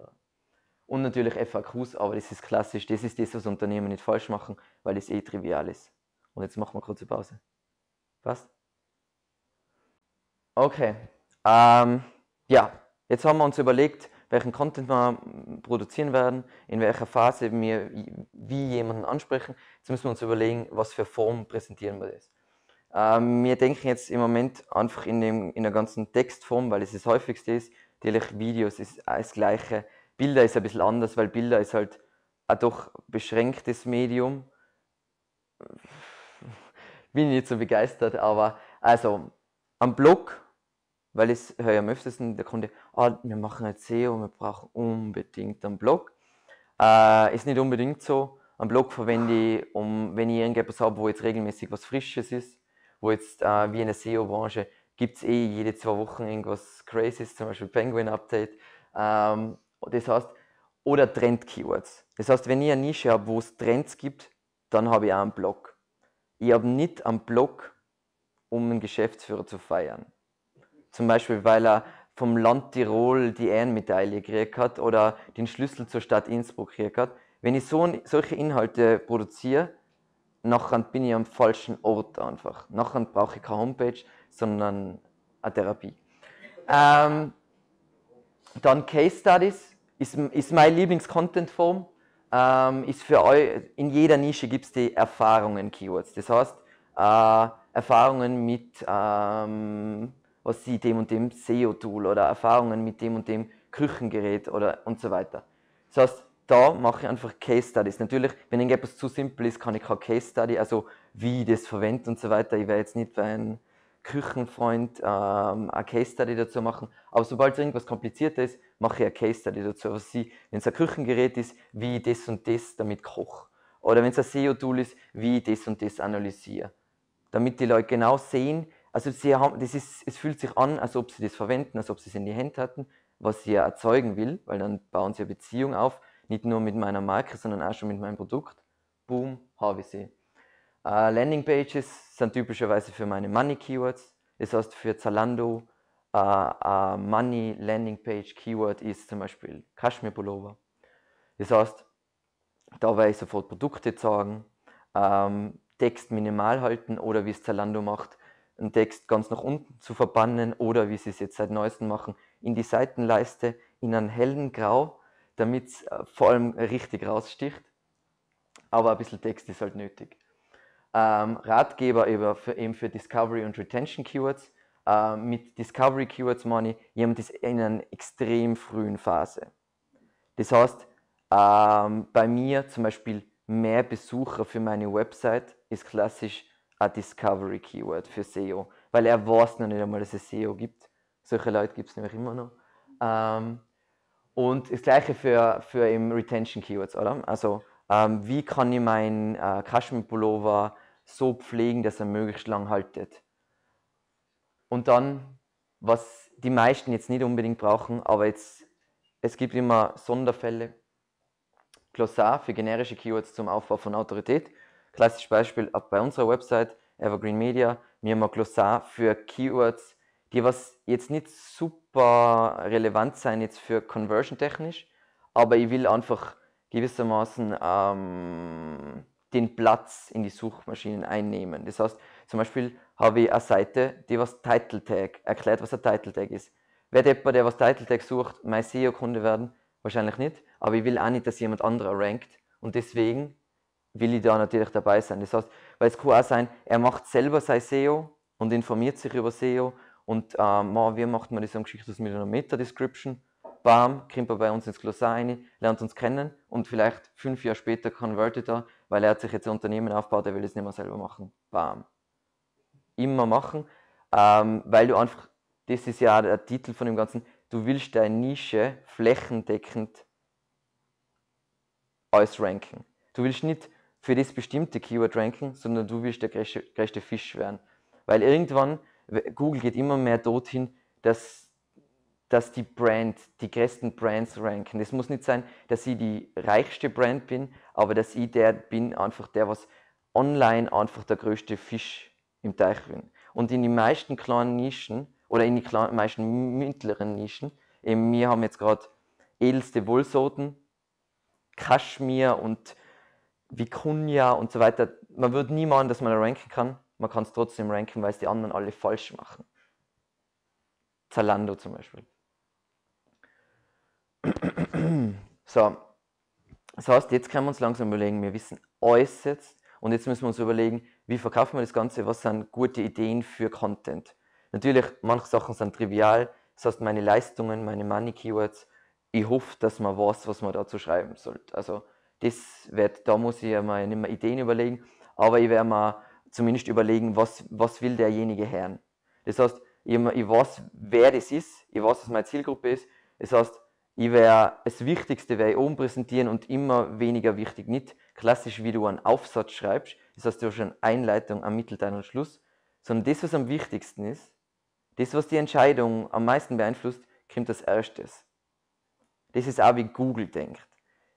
Und natürlich FAQs, aber das ist klassisch, das ist das, was Unternehmen nicht falsch machen, weil das eh trivial ist. Und jetzt machen wir kurze Pause. Passt? Okay. Ähm, ja, jetzt haben wir uns überlegt, welchen Content wir produzieren werden, in welcher Phase wir wie jemanden ansprechen. Jetzt müssen wir uns überlegen, was für Form präsentieren wir das. Ähm, wir denken jetzt im Moment einfach in, dem, in der ganzen Textform, weil es das häufigste ist. Natürlich Videos ist das Gleiche. Bilder ist ein bisschen anders, weil Bilder ist halt ein doch beschränktes Medium. Bin ich nicht so begeistert, aber also am Blog, weil ich höre ja am öftesten der Kunde, oh, wir machen jetzt SEO, wir brauchen unbedingt einen Blog. Äh, ist nicht unbedingt so. Am Blog verwende ich, um, wenn ich irgendetwas habe, wo jetzt regelmäßig was Frisches ist, wo jetzt äh, wie in der SEO-Branche gibt es eh jede zwei Wochen irgendwas Crazyes, zum Beispiel Penguin Update. Ähm, das heißt, oder Trend-Keywords. Das heißt, wenn ich eine Nische habe, wo es Trends gibt, dann habe ich auch einen Blog. Ich habe nicht einen Blog, um einen Geschäftsführer zu feiern. Zum Beispiel, weil er vom Land Tirol die Ehrenmedaille gekriegt hat oder den Schlüssel zur Stadt Innsbruck gekriegt hat. Wenn ich so, solche Inhalte produziere, nachher bin ich am falschen Ort einfach. Nachher brauche ich keine Homepage, sondern eine Therapie. Ähm, dann Case Studies ist, ist meine Lieblings-Content-Form. Ähm, ist für euch, in jeder Nische gibt es die Erfahrungen-Keywords. Das heißt, äh, Erfahrungen mit ähm, was sie dem und dem SEO-Tool oder Erfahrungen mit dem und dem Küchengerät oder und so weiter. Das heißt, da mache ich einfach Case Studies. Natürlich, wenn irgendetwas zu simpel ist, kann ich kein Case Study, also wie ich das verwende und so weiter. Ich werde jetzt nicht bei einem Küchenfreund ähm, eine Case Study dazu machen. Aber sobald es irgendwas komplizierter ist, mache ich ein Case Study dazu. Also wenn es ein Küchengerät ist, wie ich das und das damit koche. Oder wenn es ein SEO-Tool ist, wie ich das und das analysiere. Damit die Leute genau sehen, also sie haben, das ist, es fühlt sich an, als ob sie das verwenden, als ob sie es in die Hände hatten, was sie ja erzeugen will, weil dann bauen sie eine Beziehung auf nicht nur mit meiner Marke, sondern auch schon mit meinem Produkt. Boom, habe ich sie. Uh, Landingpages sind typischerweise für meine Money-Keywords. Das heißt für Zalando, uh, uh, Money Landingpage Keyword ist zum Beispiel Kaschmir Pullover. Das heißt, da werde ich sofort Produkte zeigen, ähm, Text minimal halten oder wie es Zalando macht, einen Text ganz nach unten zu verbannen oder wie sie es jetzt seit neuestem machen, in die Seitenleiste in einem hellen Grau damit es äh, vor allem richtig raussticht. Aber ein bisschen Text ist halt nötig. Ähm, Ratgeber eben für, eben für Discovery und Retention Keywords. Ähm, mit Discovery Keywords meine ich, jemand ist in einer extrem frühen Phase. Das heißt, ähm, bei mir zum Beispiel mehr Besucher für meine Website ist klassisch ein Discovery Keyword für SEO, weil er weiß noch nicht einmal, dass es SEO gibt. Solche Leute gibt es nämlich immer noch. Ähm, und das gleiche für, für im Retention Keywords, oder? Also ähm, wie kann ich meinen äh, Kaschmir-Pullover so pflegen, dass er möglichst lang haltet? Und dann, was die meisten jetzt nicht unbedingt brauchen, aber jetzt, es gibt immer Sonderfälle. Glossar für generische Keywords zum Aufbau von Autorität. Klassisches Beispiel bei unserer Website Evergreen Media. Wir haben ein Glossar für Keywords, die was jetzt nicht super super relevant sein jetzt für Conversion technisch, aber ich will einfach gewissermaßen ähm, den Platz in die Suchmaschinen einnehmen. Das heißt, zum Beispiel habe ich eine Seite, die was Title Tag erklärt, was ein Title Tag ist. Wer jemand, der was Title Tag sucht, mein SEO-Kunde werden? Wahrscheinlich nicht, aber ich will auch nicht, dass jemand anderer rankt und deswegen will ich da natürlich dabei sein. Das heißt, weil es kann auch sein, er macht selber sein SEO und informiert sich über SEO und ähm, wie macht man das am geschichtlichsten mit einer Meta-Description? Bam, kommt er bei uns ins Glossar rein, lernt uns kennen und vielleicht fünf Jahre später convertet er, weil er hat sich jetzt ein Unternehmen aufgebaut, er will es nicht mehr selber machen. Bam. Immer machen, ähm, weil du einfach, das ist ja der Titel von dem Ganzen, du willst deine Nische flächendeckend ranken. Du willst nicht für das bestimmte Keyword ranken, sondern du willst der größte Fisch werden. Weil irgendwann Google geht immer mehr dorthin, dass, dass die Brand, die größten Brands ranken. Es muss nicht sein, dass ich die reichste Brand bin, aber dass ich der bin, einfach der, was online einfach der größte Fisch im Teich bin. Und in den meisten kleinen Nischen oder in den kleinen, meisten mittleren Nischen, eben wir haben jetzt gerade edelste Wollsorten, Kaschmir und Vicunia und so weiter. Man würde nie meinen, dass man da ranken kann, man kann es trotzdem ranken, weil es die anderen alle falsch machen. Zalando zum Beispiel. So, das heißt, jetzt können wir uns langsam überlegen, wir wissen alles jetzt und jetzt müssen wir uns überlegen, wie verkaufen wir das Ganze, was sind gute Ideen für Content. Natürlich, manche Sachen sind trivial, das heißt, meine Leistungen, meine Money-Keywords, ich hoffe, dass man weiß, was man dazu schreiben sollte. Also, das wird, da muss ich mir nicht mehr Ideen überlegen, aber ich werde mir zumindest überlegen, was, was will derjenige hören. Das heißt, ich, ich weiß, wer das ist, ich weiß, was meine Zielgruppe ist. Das heißt, ich werde das Wichtigste werde ich oben präsentieren und immer weniger wichtig. Nicht klassisch, wie du einen Aufsatz schreibst, das heißt, du hast eine Einleitung, einen Mittelteil und Schluss, sondern das, was am wichtigsten ist, das, was die Entscheidung am meisten beeinflusst, kommt als erstes. Das ist auch, wie Google denkt.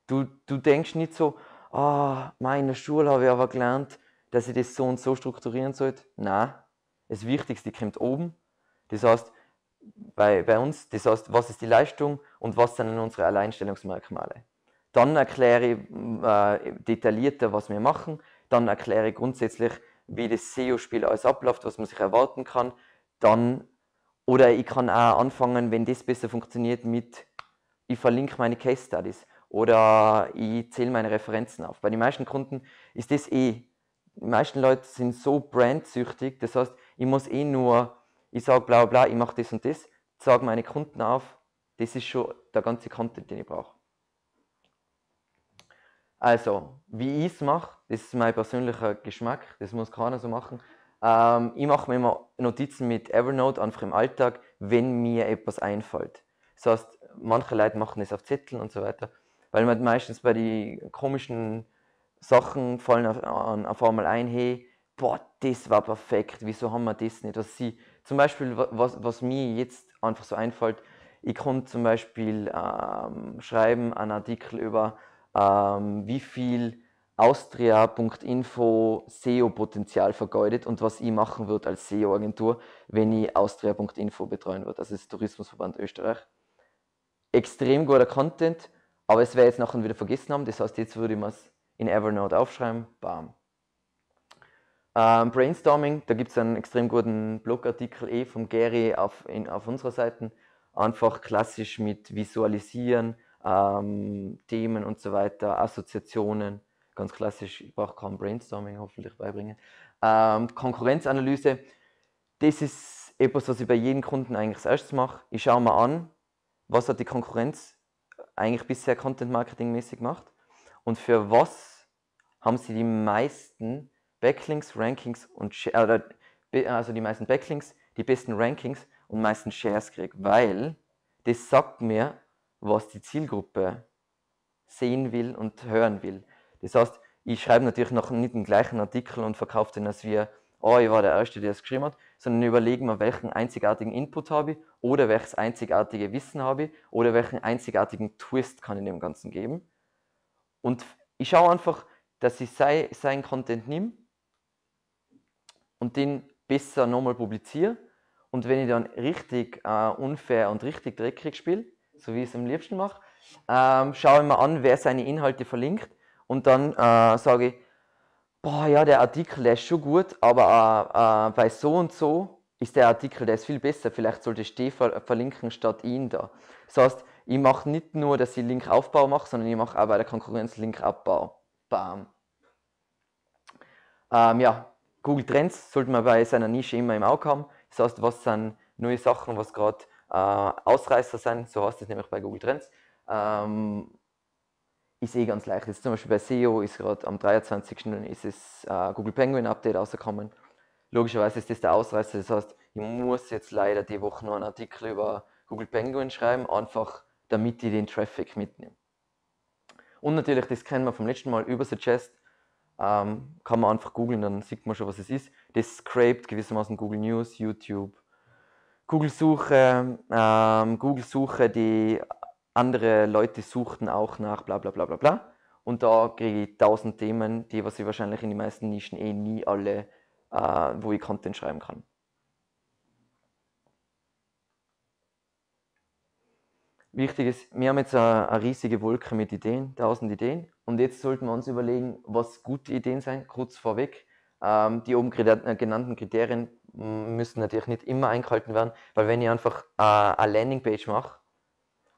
Du, du denkst nicht so, ah, oh, in der Schule habe ich aber gelernt, dass ich das so und so strukturieren sollte? Nein. Das Wichtigste kommt oben. Das heißt, bei, bei uns, das heißt, was ist die Leistung und was sind unsere Alleinstellungsmerkmale. Dann erkläre ich mm, äh, detaillierter, was wir machen. Dann erkläre ich grundsätzlich, wie das SEO-Spiel alles abläuft, was man sich erwarten kann. Dann, oder ich kann auch anfangen, wenn das besser funktioniert, mit ich verlinke meine Case Studies oder ich zähle meine Referenzen auf. Bei den meisten Kunden ist das eh die meisten Leute sind so brandsüchtig, das heißt, ich muss eh nur, ich sage bla bla, ich mache das und das, sage meine Kunden auf, das ist schon der ganze Content, den ich brauche. Also, wie ich es mache, das ist mein persönlicher Geschmack, das muss keiner so machen. Ähm, ich mache mir immer Notizen mit Evernote einfach im Alltag, wenn mir etwas einfällt. Das heißt, manche Leute machen es auf Zetteln und so weiter, weil man meistens bei den komischen Sachen fallen auf, an, auf einmal ein, hey, boah, das war perfekt, wieso haben wir das nicht? Was sie, zum Beispiel, was, was mir jetzt einfach so einfällt, ich konnte zum Beispiel ähm, schreiben einen Artikel über, ähm, wie viel Austria.info SEO-Potenzial vergeudet und was ich machen würde als SEO-Agentur, wenn ich Austria.info betreuen würde. Das ist Tourismusverband Österreich. Extrem guter Content, aber es wäre jetzt nachher wieder vergessen haben. Das heißt, jetzt würde ich mir es in Evernote aufschreiben, bam. Ähm, Brainstorming, da gibt es einen extrem guten Blogartikel eh vom Gary auf, in, auf unserer Seite. Einfach klassisch mit Visualisieren, ähm, Themen und so weiter, Assoziationen. Ganz klassisch, ich brauche kaum Brainstorming hoffentlich beibringen. Ähm, Konkurrenzanalyse, das ist etwas, was ich bei jedem Kunden eigentlich als erstes mache. Ich schaue mir an, was hat die Konkurrenz eigentlich bisher Content Marketing mäßig gemacht und für was haben sie die meisten Backlinks, Rankings und Shares, äh, also die meisten Backlinks, die besten Rankings und meisten Shares kriege, weil das sagt mir, was die Zielgruppe sehen will und hören will. Das heißt, ich schreibe natürlich noch nicht den gleichen Artikel und verkaufe den, als wir, oh, ah, ich war der Erste, der es geschrieben hat, sondern überlege mir, welchen einzigartigen Input habe ich oder welches einzigartige Wissen habe ich oder welchen einzigartigen Twist kann ich dem Ganzen geben. Und ich schaue einfach, dass ich sei, seinen Content nehme und den besser nochmal publiziere. Und wenn ich dann richtig äh, unfair und richtig dreckig spiele, so wie ich es am liebsten mache, ähm, schaue ich mir an, wer seine Inhalte verlinkt und dann äh, sage ich, boah, ja, der Artikel der ist schon gut, aber äh, äh, bei so und so ist der Artikel, der ist viel besser, vielleicht sollte ich den ver verlinken statt ihn da. Das heißt, ich mache nicht nur, dass ich Linkaufbau mache, sondern ich mache auch bei der Konkurrenz Linkabbau. Bam. Ähm, ja, Google Trends sollte man bei seiner Nische immer im Auge haben. Das heißt, was sind neue Sachen, was gerade äh, Ausreißer sind, so heißt es nämlich bei Google Trends. Ähm, ist eh ganz leicht. Jetzt zum Beispiel bei SEO ist gerade am 23. ist es äh, Google Penguin Update rausgekommen. Logischerweise ist das der Ausreißer. Das heißt, ich muss jetzt leider die Woche noch einen Artikel über Google Penguin schreiben, einfach damit ich den Traffic mitnehme. Und natürlich, das kennen wir vom letzten Mal über Suggest, ähm, kann man einfach googeln, dann sieht man schon, was es ist. Das scrapt gewissermaßen Google News, YouTube, Google Suche, ähm, Google Suche, die andere Leute suchten auch nach bla bla bla bla bla. Und da kriege ich tausend Themen, die was ich wahrscheinlich in den meisten Nischen eh nie alle, äh, wo ich Content schreiben kann. Wichtig ist, wir haben jetzt eine, eine riesige Wolke mit Ideen, tausend Ideen. Und jetzt sollten wir uns überlegen, was gute Ideen sein, kurz vorweg. Ähm, die oben äh, genannten Kriterien müssen natürlich nicht immer eingehalten werden, weil wenn ich einfach äh, eine Landingpage mache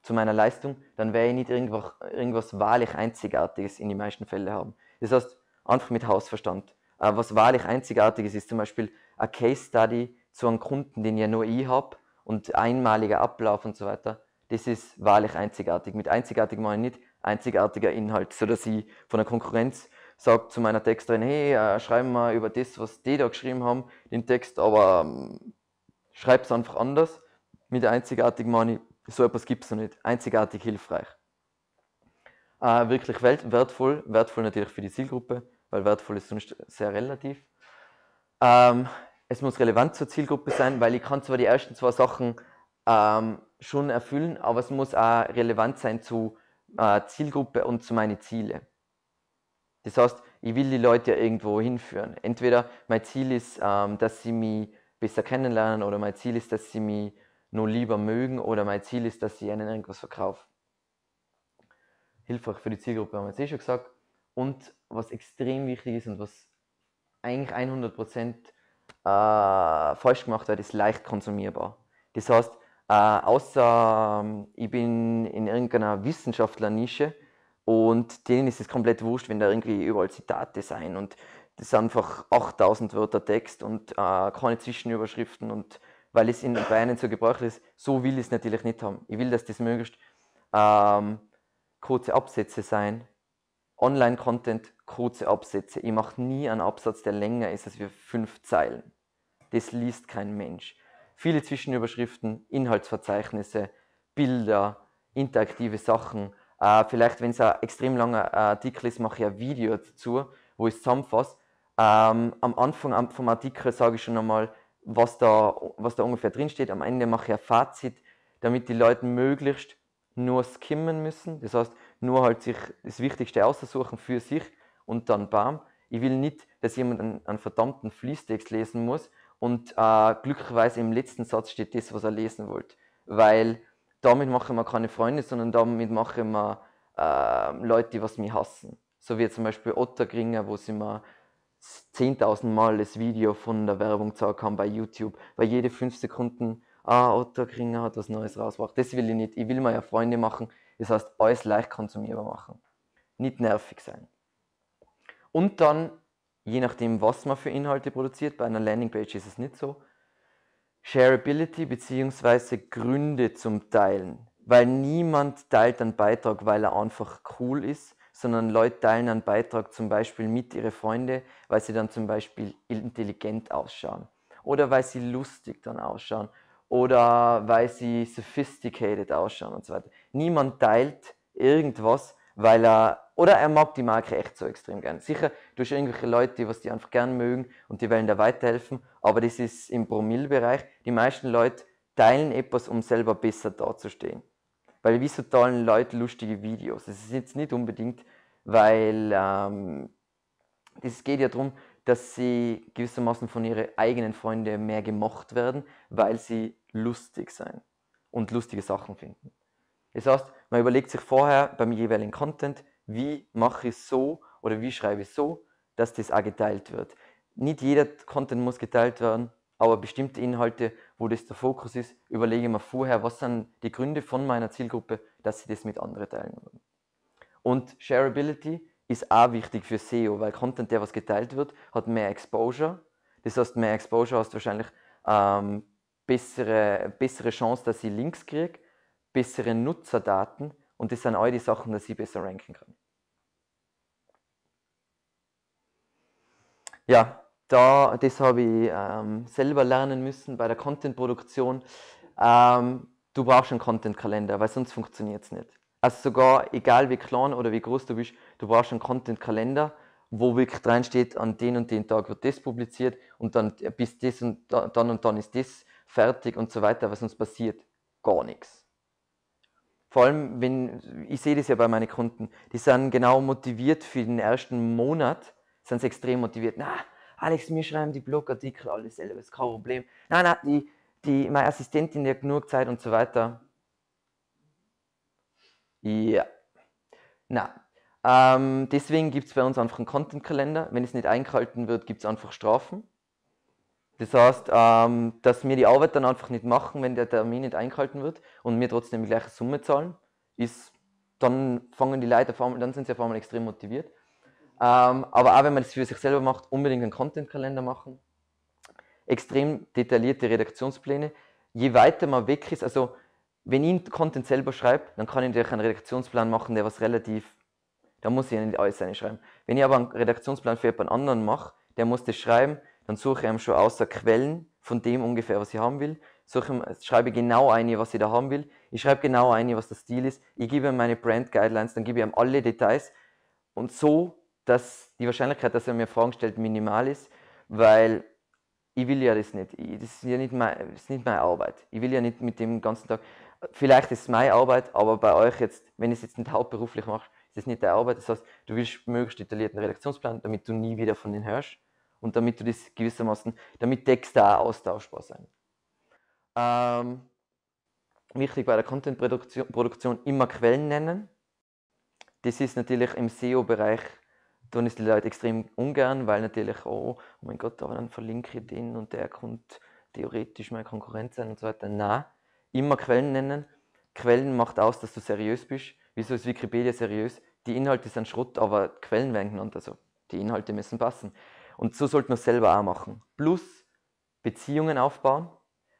zu meiner Leistung, dann werde ich nicht irgendwas, irgendwas wahrlich Einzigartiges in den meisten Fällen haben. Das heißt, einfach mit Hausverstand. Äh, was wahrlich Einzigartiges ist zum Beispiel ein Case Study zu einem Kunden, den ja nur ich eh habe und einmaliger Ablauf und so weiter das ist wahrlich einzigartig. Mit einzigartig meine ich nicht einzigartiger Inhalt, sodass ich von der Konkurrenz sage zu meiner Texterin, hey, äh, schreiben wir über das, was die da geschrieben haben, den Text, aber ähm, schreib es einfach anders. Mit einzigartig meine ich, so etwas gibt es noch nicht. Einzigartig hilfreich. Äh, wirklich wertvoll, wertvoll natürlich für die Zielgruppe, weil wertvoll ist sonst sehr relativ. Ähm, es muss relevant zur Zielgruppe sein, weil ich kann zwar die ersten zwei Sachen ähm, schon erfüllen, aber es muss auch relevant sein zu äh, Zielgruppe und zu meinen Zielen. Das heißt, ich will die Leute ja irgendwo hinführen. Entweder mein Ziel ist, ähm, dass sie mich besser kennenlernen oder mein Ziel ist, dass sie mich nur lieber mögen oder mein Ziel ist, dass ich ihnen irgendwas verkaufe. Hilfreich für die Zielgruppe haben wir jetzt eh schon gesagt. Und was extrem wichtig ist und was eigentlich 100% äh, falsch gemacht wird, ist leicht konsumierbar. Das heißt, äh, außer ähm, ich bin in irgendeiner Wissenschaftlernische und denen ist es komplett wurscht, wenn da irgendwie überall Zitate sein und das sind einfach 8000 Wörter Text und äh, keine Zwischenüberschriften und weil es in Bayern so gebräuchlich ist, so will ich es natürlich nicht haben. Ich will, dass das möglichst ähm, kurze Absätze sein. Online-Content, kurze Absätze. Ich mache nie einen Absatz, der länger ist als wir fünf Zeilen. Das liest kein Mensch viele Zwischenüberschriften, Inhaltsverzeichnisse, Bilder, interaktive Sachen. Äh, vielleicht, wenn es ein extrem langer äh, Artikel ist, mache ich ein Video dazu, wo ich es zusammenfasse. Ähm, am Anfang vom Artikel sage ich schon einmal, was da, was da ungefähr drinsteht. Am Ende mache ich ein Fazit, damit die Leute möglichst nur skimmen müssen. Das heißt, nur halt sich das Wichtigste aussuchen für sich und dann bam. Ich will nicht, dass jemand einen, einen verdammten Fließtext lesen muss, und äh, glücklicherweise im letzten Satz steht das, was er lesen wollte. Weil damit machen wir keine Freunde, sondern damit machen wir äh, Leute, die was mich hassen. So wie zum Beispiel Gringer, wo sie mir 10.000 Mal das Video von der Werbung gezeigt haben bei YouTube, weil jede 5 Sekunden, ah, Gringer hat was Neues rausgebracht. Das will ich nicht. Ich will mir ja Freunde machen. Das heißt, alles leicht konsumierbar machen. Nicht nervig sein. Und dann je nachdem, was man für Inhalte produziert. Bei einer Landingpage ist es nicht so. Shareability bzw. Gründe zum Teilen. Weil niemand teilt einen Beitrag, weil er einfach cool ist, sondern Leute teilen einen Beitrag zum Beispiel mit ihren Freunden, weil sie dann zum Beispiel intelligent ausschauen. Oder weil sie lustig dann ausschauen. Oder weil sie sophisticated ausschauen und so weiter. Niemand teilt irgendwas, weil er, oder er mag die Marke echt so extrem gern. Sicher, du hast irgendwelche Leute, die was die einfach gern mögen und die wollen da weiterhelfen, aber das ist im Promille-Bereich. Die meisten Leute teilen etwas, um selber besser dazustehen. Weil wieso teilen Leute lustige Videos? Das ist jetzt nicht unbedingt, weil ähm, es geht ja darum, dass sie gewissermaßen von ihren eigenen Freunden mehr gemocht werden, weil sie lustig sein und lustige Sachen finden. Das heißt, man überlegt sich vorher beim jeweiligen Content, wie mache ich es so oder wie schreibe ich es so, dass das auch geteilt wird. Nicht jeder Content muss geteilt werden, aber bestimmte Inhalte, wo das der Fokus ist, überlege ich mir vorher, was sind die Gründe von meiner Zielgruppe, dass sie das mit anderen teilen wollen. Und Shareability ist auch wichtig für SEO, weil Content, der was geteilt wird, hat mehr Exposure. Das heißt, mehr Exposure hast du wahrscheinlich ähm, bessere, bessere Chance, dass ich Links kriege bessere Nutzerdaten und das sind all die Sachen, dass ich besser ranken kann. Ja, da, das habe ich ähm, selber lernen müssen bei der Content-Produktion. Ähm, du brauchst einen Content-Kalender, weil sonst funktioniert es nicht. Also sogar, egal wie klein oder wie groß du bist, du brauchst einen Content-Kalender, wo wirklich reinsteht, an den und den Tag wird das publiziert und dann äh, bis das und dann und dann ist das fertig und so weiter, weil sonst passiert gar nichts. Vor allem, wenn, ich sehe das ja bei meinen Kunden, die sind genau motiviert für den ersten Monat, sind sie extrem motiviert. Na, Alex, wir schreiben die Blogartikel alles selber, ist kein Problem. Nein, nein, die, die, meine Assistentin, die hat genug Zeit und so weiter. Ja. Na, ähm, deswegen gibt es bei uns einfach einen Content-Kalender. Wenn es nicht eingehalten wird, gibt es einfach Strafen. Das heißt, ähm, dass wir die Arbeit dann einfach nicht machen, wenn der Termin nicht eingehalten wird und wir trotzdem die gleiche Summe zahlen, ist, dann fangen die Leute auf einmal, dann sind sie auf einmal extrem motiviert. Ähm, aber auch wenn man das für sich selber macht, unbedingt einen Content-Kalender machen. Extrem detaillierte Redaktionspläne. Je weiter man weg ist, also wenn ich Content selber schreibe, dann kann ich natürlich einen Redaktionsplan machen, der was relativ, da muss ich nicht alles reinschreiben. Wenn ich aber einen Redaktionsplan für jemand anderen mache, der muss das schreiben, dann suche ich ihm schon außer Quellen von dem ungefähr, was ich haben will. Suche, schreibe genau ein, was ich da haben will. Ich schreibe genau ein, was der Stil ist. Ich gebe ihm meine Brand Guidelines, dann gebe ich ihm alle Details. Und so, dass die Wahrscheinlichkeit, dass er mir Fragen stellt, minimal ist, weil ich will ja das nicht. Ich, das, ist ja nicht mein, das ist nicht meine Arbeit. Ich will ja nicht mit dem ganzen Tag. Vielleicht ist es meine Arbeit, aber bei euch jetzt, wenn ich es jetzt nicht hauptberuflich mache, ist es nicht deine Arbeit. Das heißt, du willst möglichst detaillierten Redaktionsplan, damit du nie wieder von denen hörst und damit du das gewissermaßen, damit Texte auch austauschbar sein. Ähm, wichtig bei der Content-Produktion immer Quellen nennen. Das ist natürlich im SEO-Bereich, tun es die Leute extrem ungern, weil natürlich, oh, oh mein Gott, aber dann verlinke ich den und der kommt theoretisch mein Konkurrent sein und so weiter. Nein, immer Quellen nennen. Quellen macht aus, dass du seriös bist. Wieso ist Wikipedia seriös? Die Inhalte sind Schrott, aber Quellen werden genannt, also die Inhalte müssen passen. Und so sollte man es selber auch machen. Plus Beziehungen aufbauen,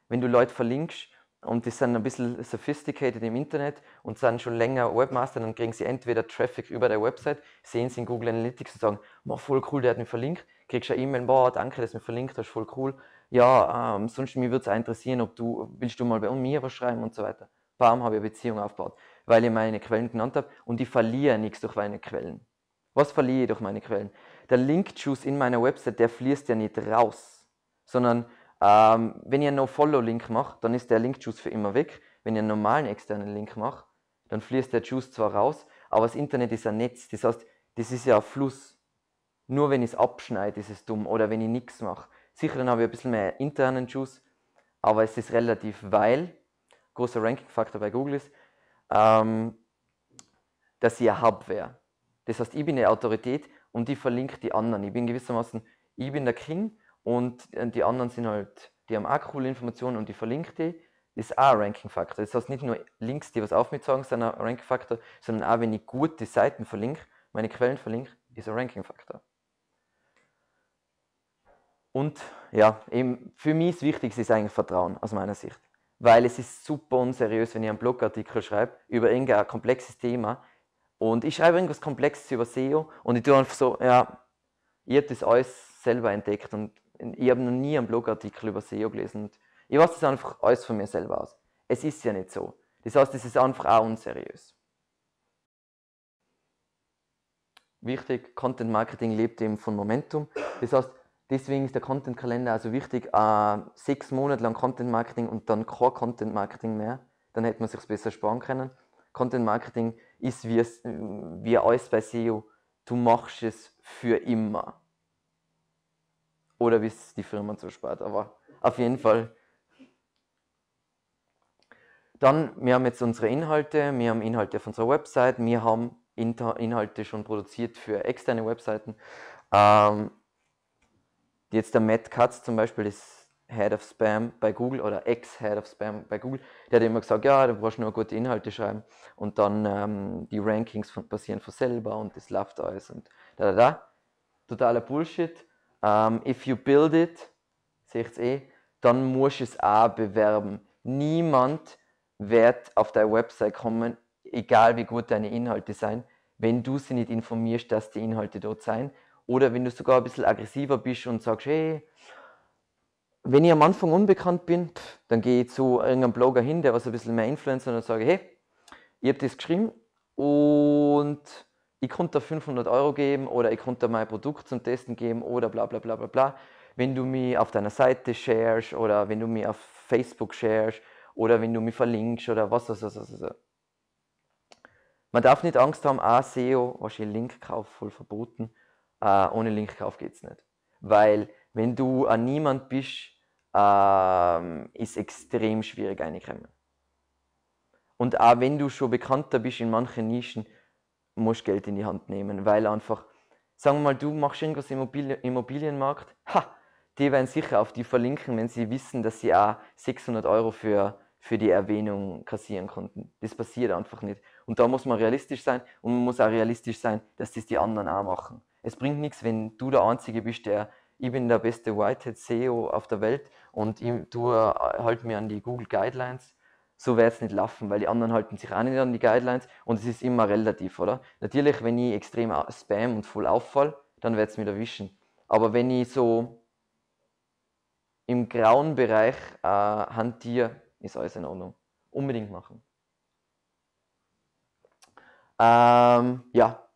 wenn du Leute verlinkst und die sind ein bisschen sophisticated im Internet und sind schon länger Webmaster, dann kriegen sie entweder Traffic über der Website, sehen sie in Google Analytics und sagen, boah, voll cool, der hat mich verlinkt, kriegst du eine E-Mail, boah, danke, dass du mich verlinkt hast, voll cool. Ja, ähm, sonst mich würde es auch interessieren, ob du, willst du mal bei mir was schreiben und so weiter. Bam, habe ich eine Beziehung aufgebaut, weil ich meine Quellen genannt habe und ich verliere nichts durch meine Quellen. Was verliere ich durch meine Quellen? der Link-Juice in meiner Website, der fließt ja nicht raus, sondern ähm, wenn ihr einen No-Follow-Link macht, dann ist der Link-Juice für immer weg. Wenn ihr einen normalen externen Link macht, dann fließt der Juice zwar raus, aber das Internet ist ein Netz. Das heißt, das ist ja ein Fluss. Nur wenn ich es abschneide, ist es dumm oder wenn ich nichts mache. Sicher, dann habe ich ein bisschen mehr internen Juice, aber es ist relativ, weil, großer Ranking-Faktor bei Google ist, ähm, dass ich ein Hub wäre. Das heißt, ich bin eine Autorität und ich verlinke die anderen. Ich bin gewissermaßen, ich bin der King und äh, die anderen sind halt, die haben auch coole Informationen und ich verlinke die. Das ist auch ein Ranking-Faktor. Das heißt nicht nur Links, die was auf mich sagen, sind ein Ranking-Faktor, sondern auch wenn ich gute Seiten verlinke, meine Quellen verlinke, ist ein Ranking-Faktor. Und ja, eben für mich das Wichtigste ist eigentlich Vertrauen aus meiner Sicht. Weil es ist super unseriös, wenn ich einen Blogartikel schreibe über irgendein komplexes Thema, und ich schreibe irgendwas Komplexes über SEO und ich tue einfach so, ja, ich habe das alles selber entdeckt und ich habe noch nie einen Blogartikel über SEO gelesen. Und ich weiß das einfach alles von mir selber aus. Es ist ja nicht so. Das heißt, es ist einfach auch unseriös. Wichtig, Content Marketing lebt eben von Momentum. Das heißt, deswegen ist der Content-Kalender also wichtig. Äh, sechs Monate lang Content Marketing und dann kein Content Marketing mehr. Dann hätte man sich besser sparen können. Content Marketing ist wie, es, wie alles bei SEO, du machst es für immer. Oder wie es die Firma zuspart, aber auf jeden Fall. Dann, wir haben jetzt unsere Inhalte, wir haben Inhalte auf unserer Website, wir haben Inter Inhalte schon produziert für externe Webseiten. Ähm, jetzt der Matt Katz zum Beispiel ist Head of Spam bei Google oder Ex-Head of Spam bei Google, der hat immer gesagt, ja, du brauchst nur gute Inhalte schreiben und dann ähm, die Rankings von, passieren von selber und das läuft alles und da, da, da. Totaler Bullshit. Um, ähm, if you build it, seht ich es eh, dann musst du es auch bewerben. Niemand wird auf deine Website kommen, egal wie gut deine Inhalte sind, wenn du sie nicht informierst, dass die Inhalte dort sind. Oder wenn du sogar ein bisschen aggressiver bist und sagst, hey, wenn ich am Anfang unbekannt bin, dann gehe ich zu irgendeinem Blogger hin, der was ein bisschen mehr Influencer und dann sage, hey, ich habe das geschrieben und ich konnte da 500 Euro geben oder ich konnte mein Produkt zum Testen geben oder bla bla bla bla bla. Wenn du mich auf deiner Seite sharest oder wenn du mich auf Facebook sharest oder wenn du mich verlinkst oder was, was, was, was. was. Man darf nicht Angst haben, ah, SEO, wahrscheinlich Linkkauf voll verboten, ah, ohne Linkkauf geht es nicht. Weil wenn du an niemand bist, ähm, ist extrem schwierig reinkommen. Und auch wenn du schon bekannter bist in manchen Nischen, musst du Geld in die Hand nehmen, weil einfach, sagen wir mal, du machst irgendwas im Immobilien, Immobilienmarkt, ha, die werden sicher auf die verlinken, wenn sie wissen, dass sie auch 600 Euro für, für die Erwähnung kassieren konnten. Das passiert einfach nicht. Und da muss man realistisch sein und man muss auch realistisch sein, dass das die anderen auch machen. Es bringt nichts, wenn du der Einzige bist, der, ich bin der beste Whitehead-CEO auf der Welt und ich tue äh, halt mir an die Google Guidelines. So wird es nicht laufen, weil die anderen halten sich auch nicht an die Guidelines und es ist immer relativ, oder? Natürlich, wenn ich extrem äh, spam und voll auffall, dann wird es mich erwischen. Aber wenn ich so im grauen Bereich äh, hantiere, ist alles in Ordnung. Unbedingt machen. Ähm, ja,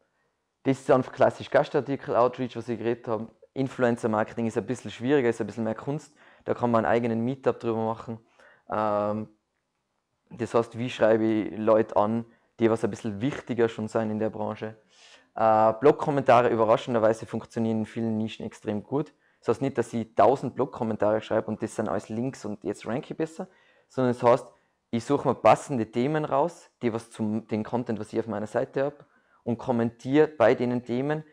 das ist einfach klassisch Gastartikel, Outreach, was ich geredet habe. Influencer-Marketing ist ein bisschen schwieriger, ist ein bisschen mehr Kunst. Da kann man einen eigenen Meetup drüber machen. Ähm, das heißt, wie schreibe ich Leute an, die was ein bisschen wichtiger schon sein in der Branche. Äh, Blog-Kommentare überraschenderweise funktionieren in vielen Nischen extrem gut. Das heißt nicht, dass ich 1000 Blog-Kommentare schreibe und das sind alles Links und jetzt ranke ich besser, sondern das heißt, ich suche mir passende Themen raus, die was zum den Content, was ich auf meiner Seite habe, und kommentiere bei denen Themen,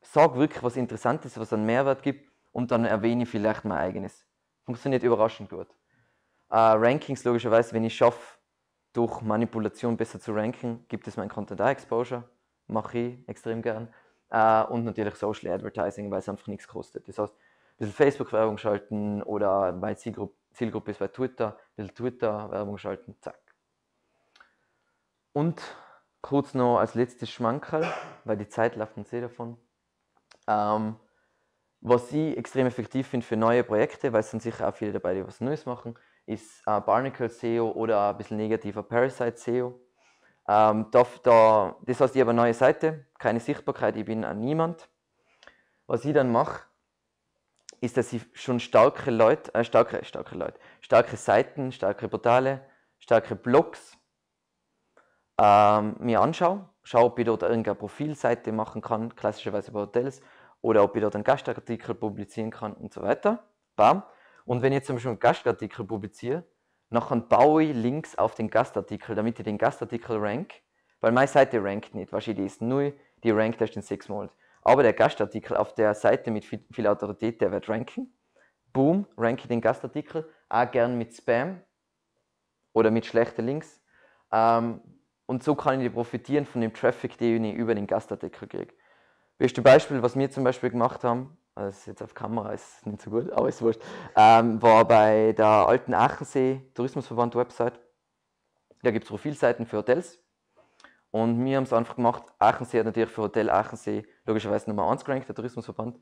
sag wirklich was Interessantes, was einen Mehrwert gibt und dann erwähne ich vielleicht mein eigenes. Funktioniert überraschend gut. Äh, Rankings, logischerweise, wenn ich schaffe, durch Manipulation besser zu ranken, gibt es mein Content Exposure. Mache ich extrem gern. Äh, und natürlich Social Advertising, weil es einfach nichts kostet. Das heißt, ein bisschen Facebook-Werbung schalten oder bei Zielgruppe, Zielgruppe ist bei Twitter, ein bisschen Twitter-Werbung schalten, zack. Und kurz noch als letztes Schmankerl, weil die Zeit läuft uns eh davon. Ähm, was ich extrem effektiv finde für neue Projekte, weil es sind sicher auch viele dabei, die was Neues machen, ist äh, Barnacle SEO oder ein bisschen negativer Parasite SEO. Ähm, da, da, das heißt, ich habe eine neue Seite, keine Sichtbarkeit, ich bin an niemand. Was ich dann mache, ist, dass ich schon starke Leute, äh, starke, starke Leute, starke Seiten, starke Portale, starke Blogs ähm, mir anschaue. Schaue, ob ich dort irgendeine Profilseite machen kann, klassischerweise bei Hotels, oder ob ich dort einen Gastartikel publizieren kann und so weiter. Bam. Und wenn ich jetzt zum Beispiel einen Gastartikel publiziere, dann baue ich Links auf den Gastartikel, damit ich den Gastartikel rank, weil meine Seite rankt nicht, wahrscheinlich ist null, die rankt erst in sechs Monaten. Aber der Gastartikel auf der Seite mit viel, viel Autorität, der wird ranken. Boom, ranke den Gastartikel, auch gern mit Spam oder mit schlechten Links. Ähm, und so kann ich profitieren von dem Traffic, den ich über den Gastartikel kriege beste Beispiel, was wir zum Beispiel gemacht haben, das also ist jetzt auf Kamera ist nicht so gut, aber ist wurscht, ähm, war bei der alten Aachensee Tourismusverband Website. Da gibt es Profilseiten für Hotels. Und wir haben es einfach gemacht. Aachensee hat natürlich für Hotel Aachensee logischerweise Nummer 1 gerankt, der Tourismusverband.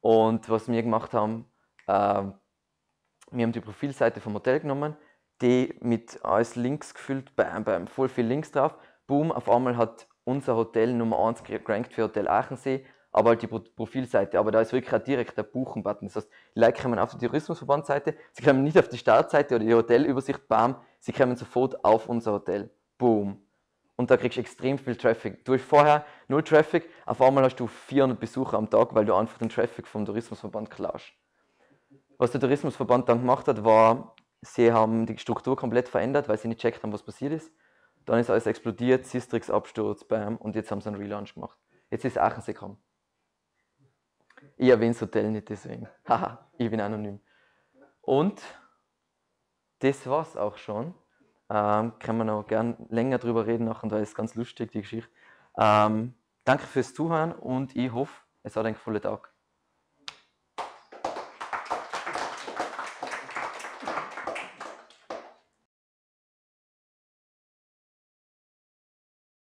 Und was wir gemacht haben, ähm, wir haben die Profilseite vom Hotel genommen, die mit alles Links gefüllt, beim, beim voll viel Links drauf. Boom, auf einmal hat unser Hotel Nummer 1 gerankt für Hotel Aachensee, aber halt die Profilseite. Aber da ist wirklich auch direkt der Buchen-Button. Das heißt, die Leute kommen auf die Tourismusverbandseite, sie kommen nicht auf die Startseite oder die Hotelübersicht, bam, sie kommen sofort auf unser Hotel. Boom. Und da kriegst du extrem viel Traffic. Du hast vorher null Traffic, auf einmal hast du 400 Besucher am Tag, weil du einfach den Traffic vom Tourismusverband klaust. Was der Tourismusverband dann gemacht hat, war, sie haben die Struktur komplett verändert, weil sie nicht checkt haben, was passiert ist. Dann ist alles explodiert, Sistrix-Absturz, bam, und jetzt haben sie einen Relaunch gemacht. Jetzt ist Aachen gekommen. Ich erwähne das Hotel nicht deswegen. Haha, ich bin anonym. Und das war's auch schon. Ähm, können wir noch gern länger drüber reden nachher, da ist ganz lustig die Geschichte. Ähm, danke fürs Zuhören und ich hoffe, es hat einen gefallen Tag.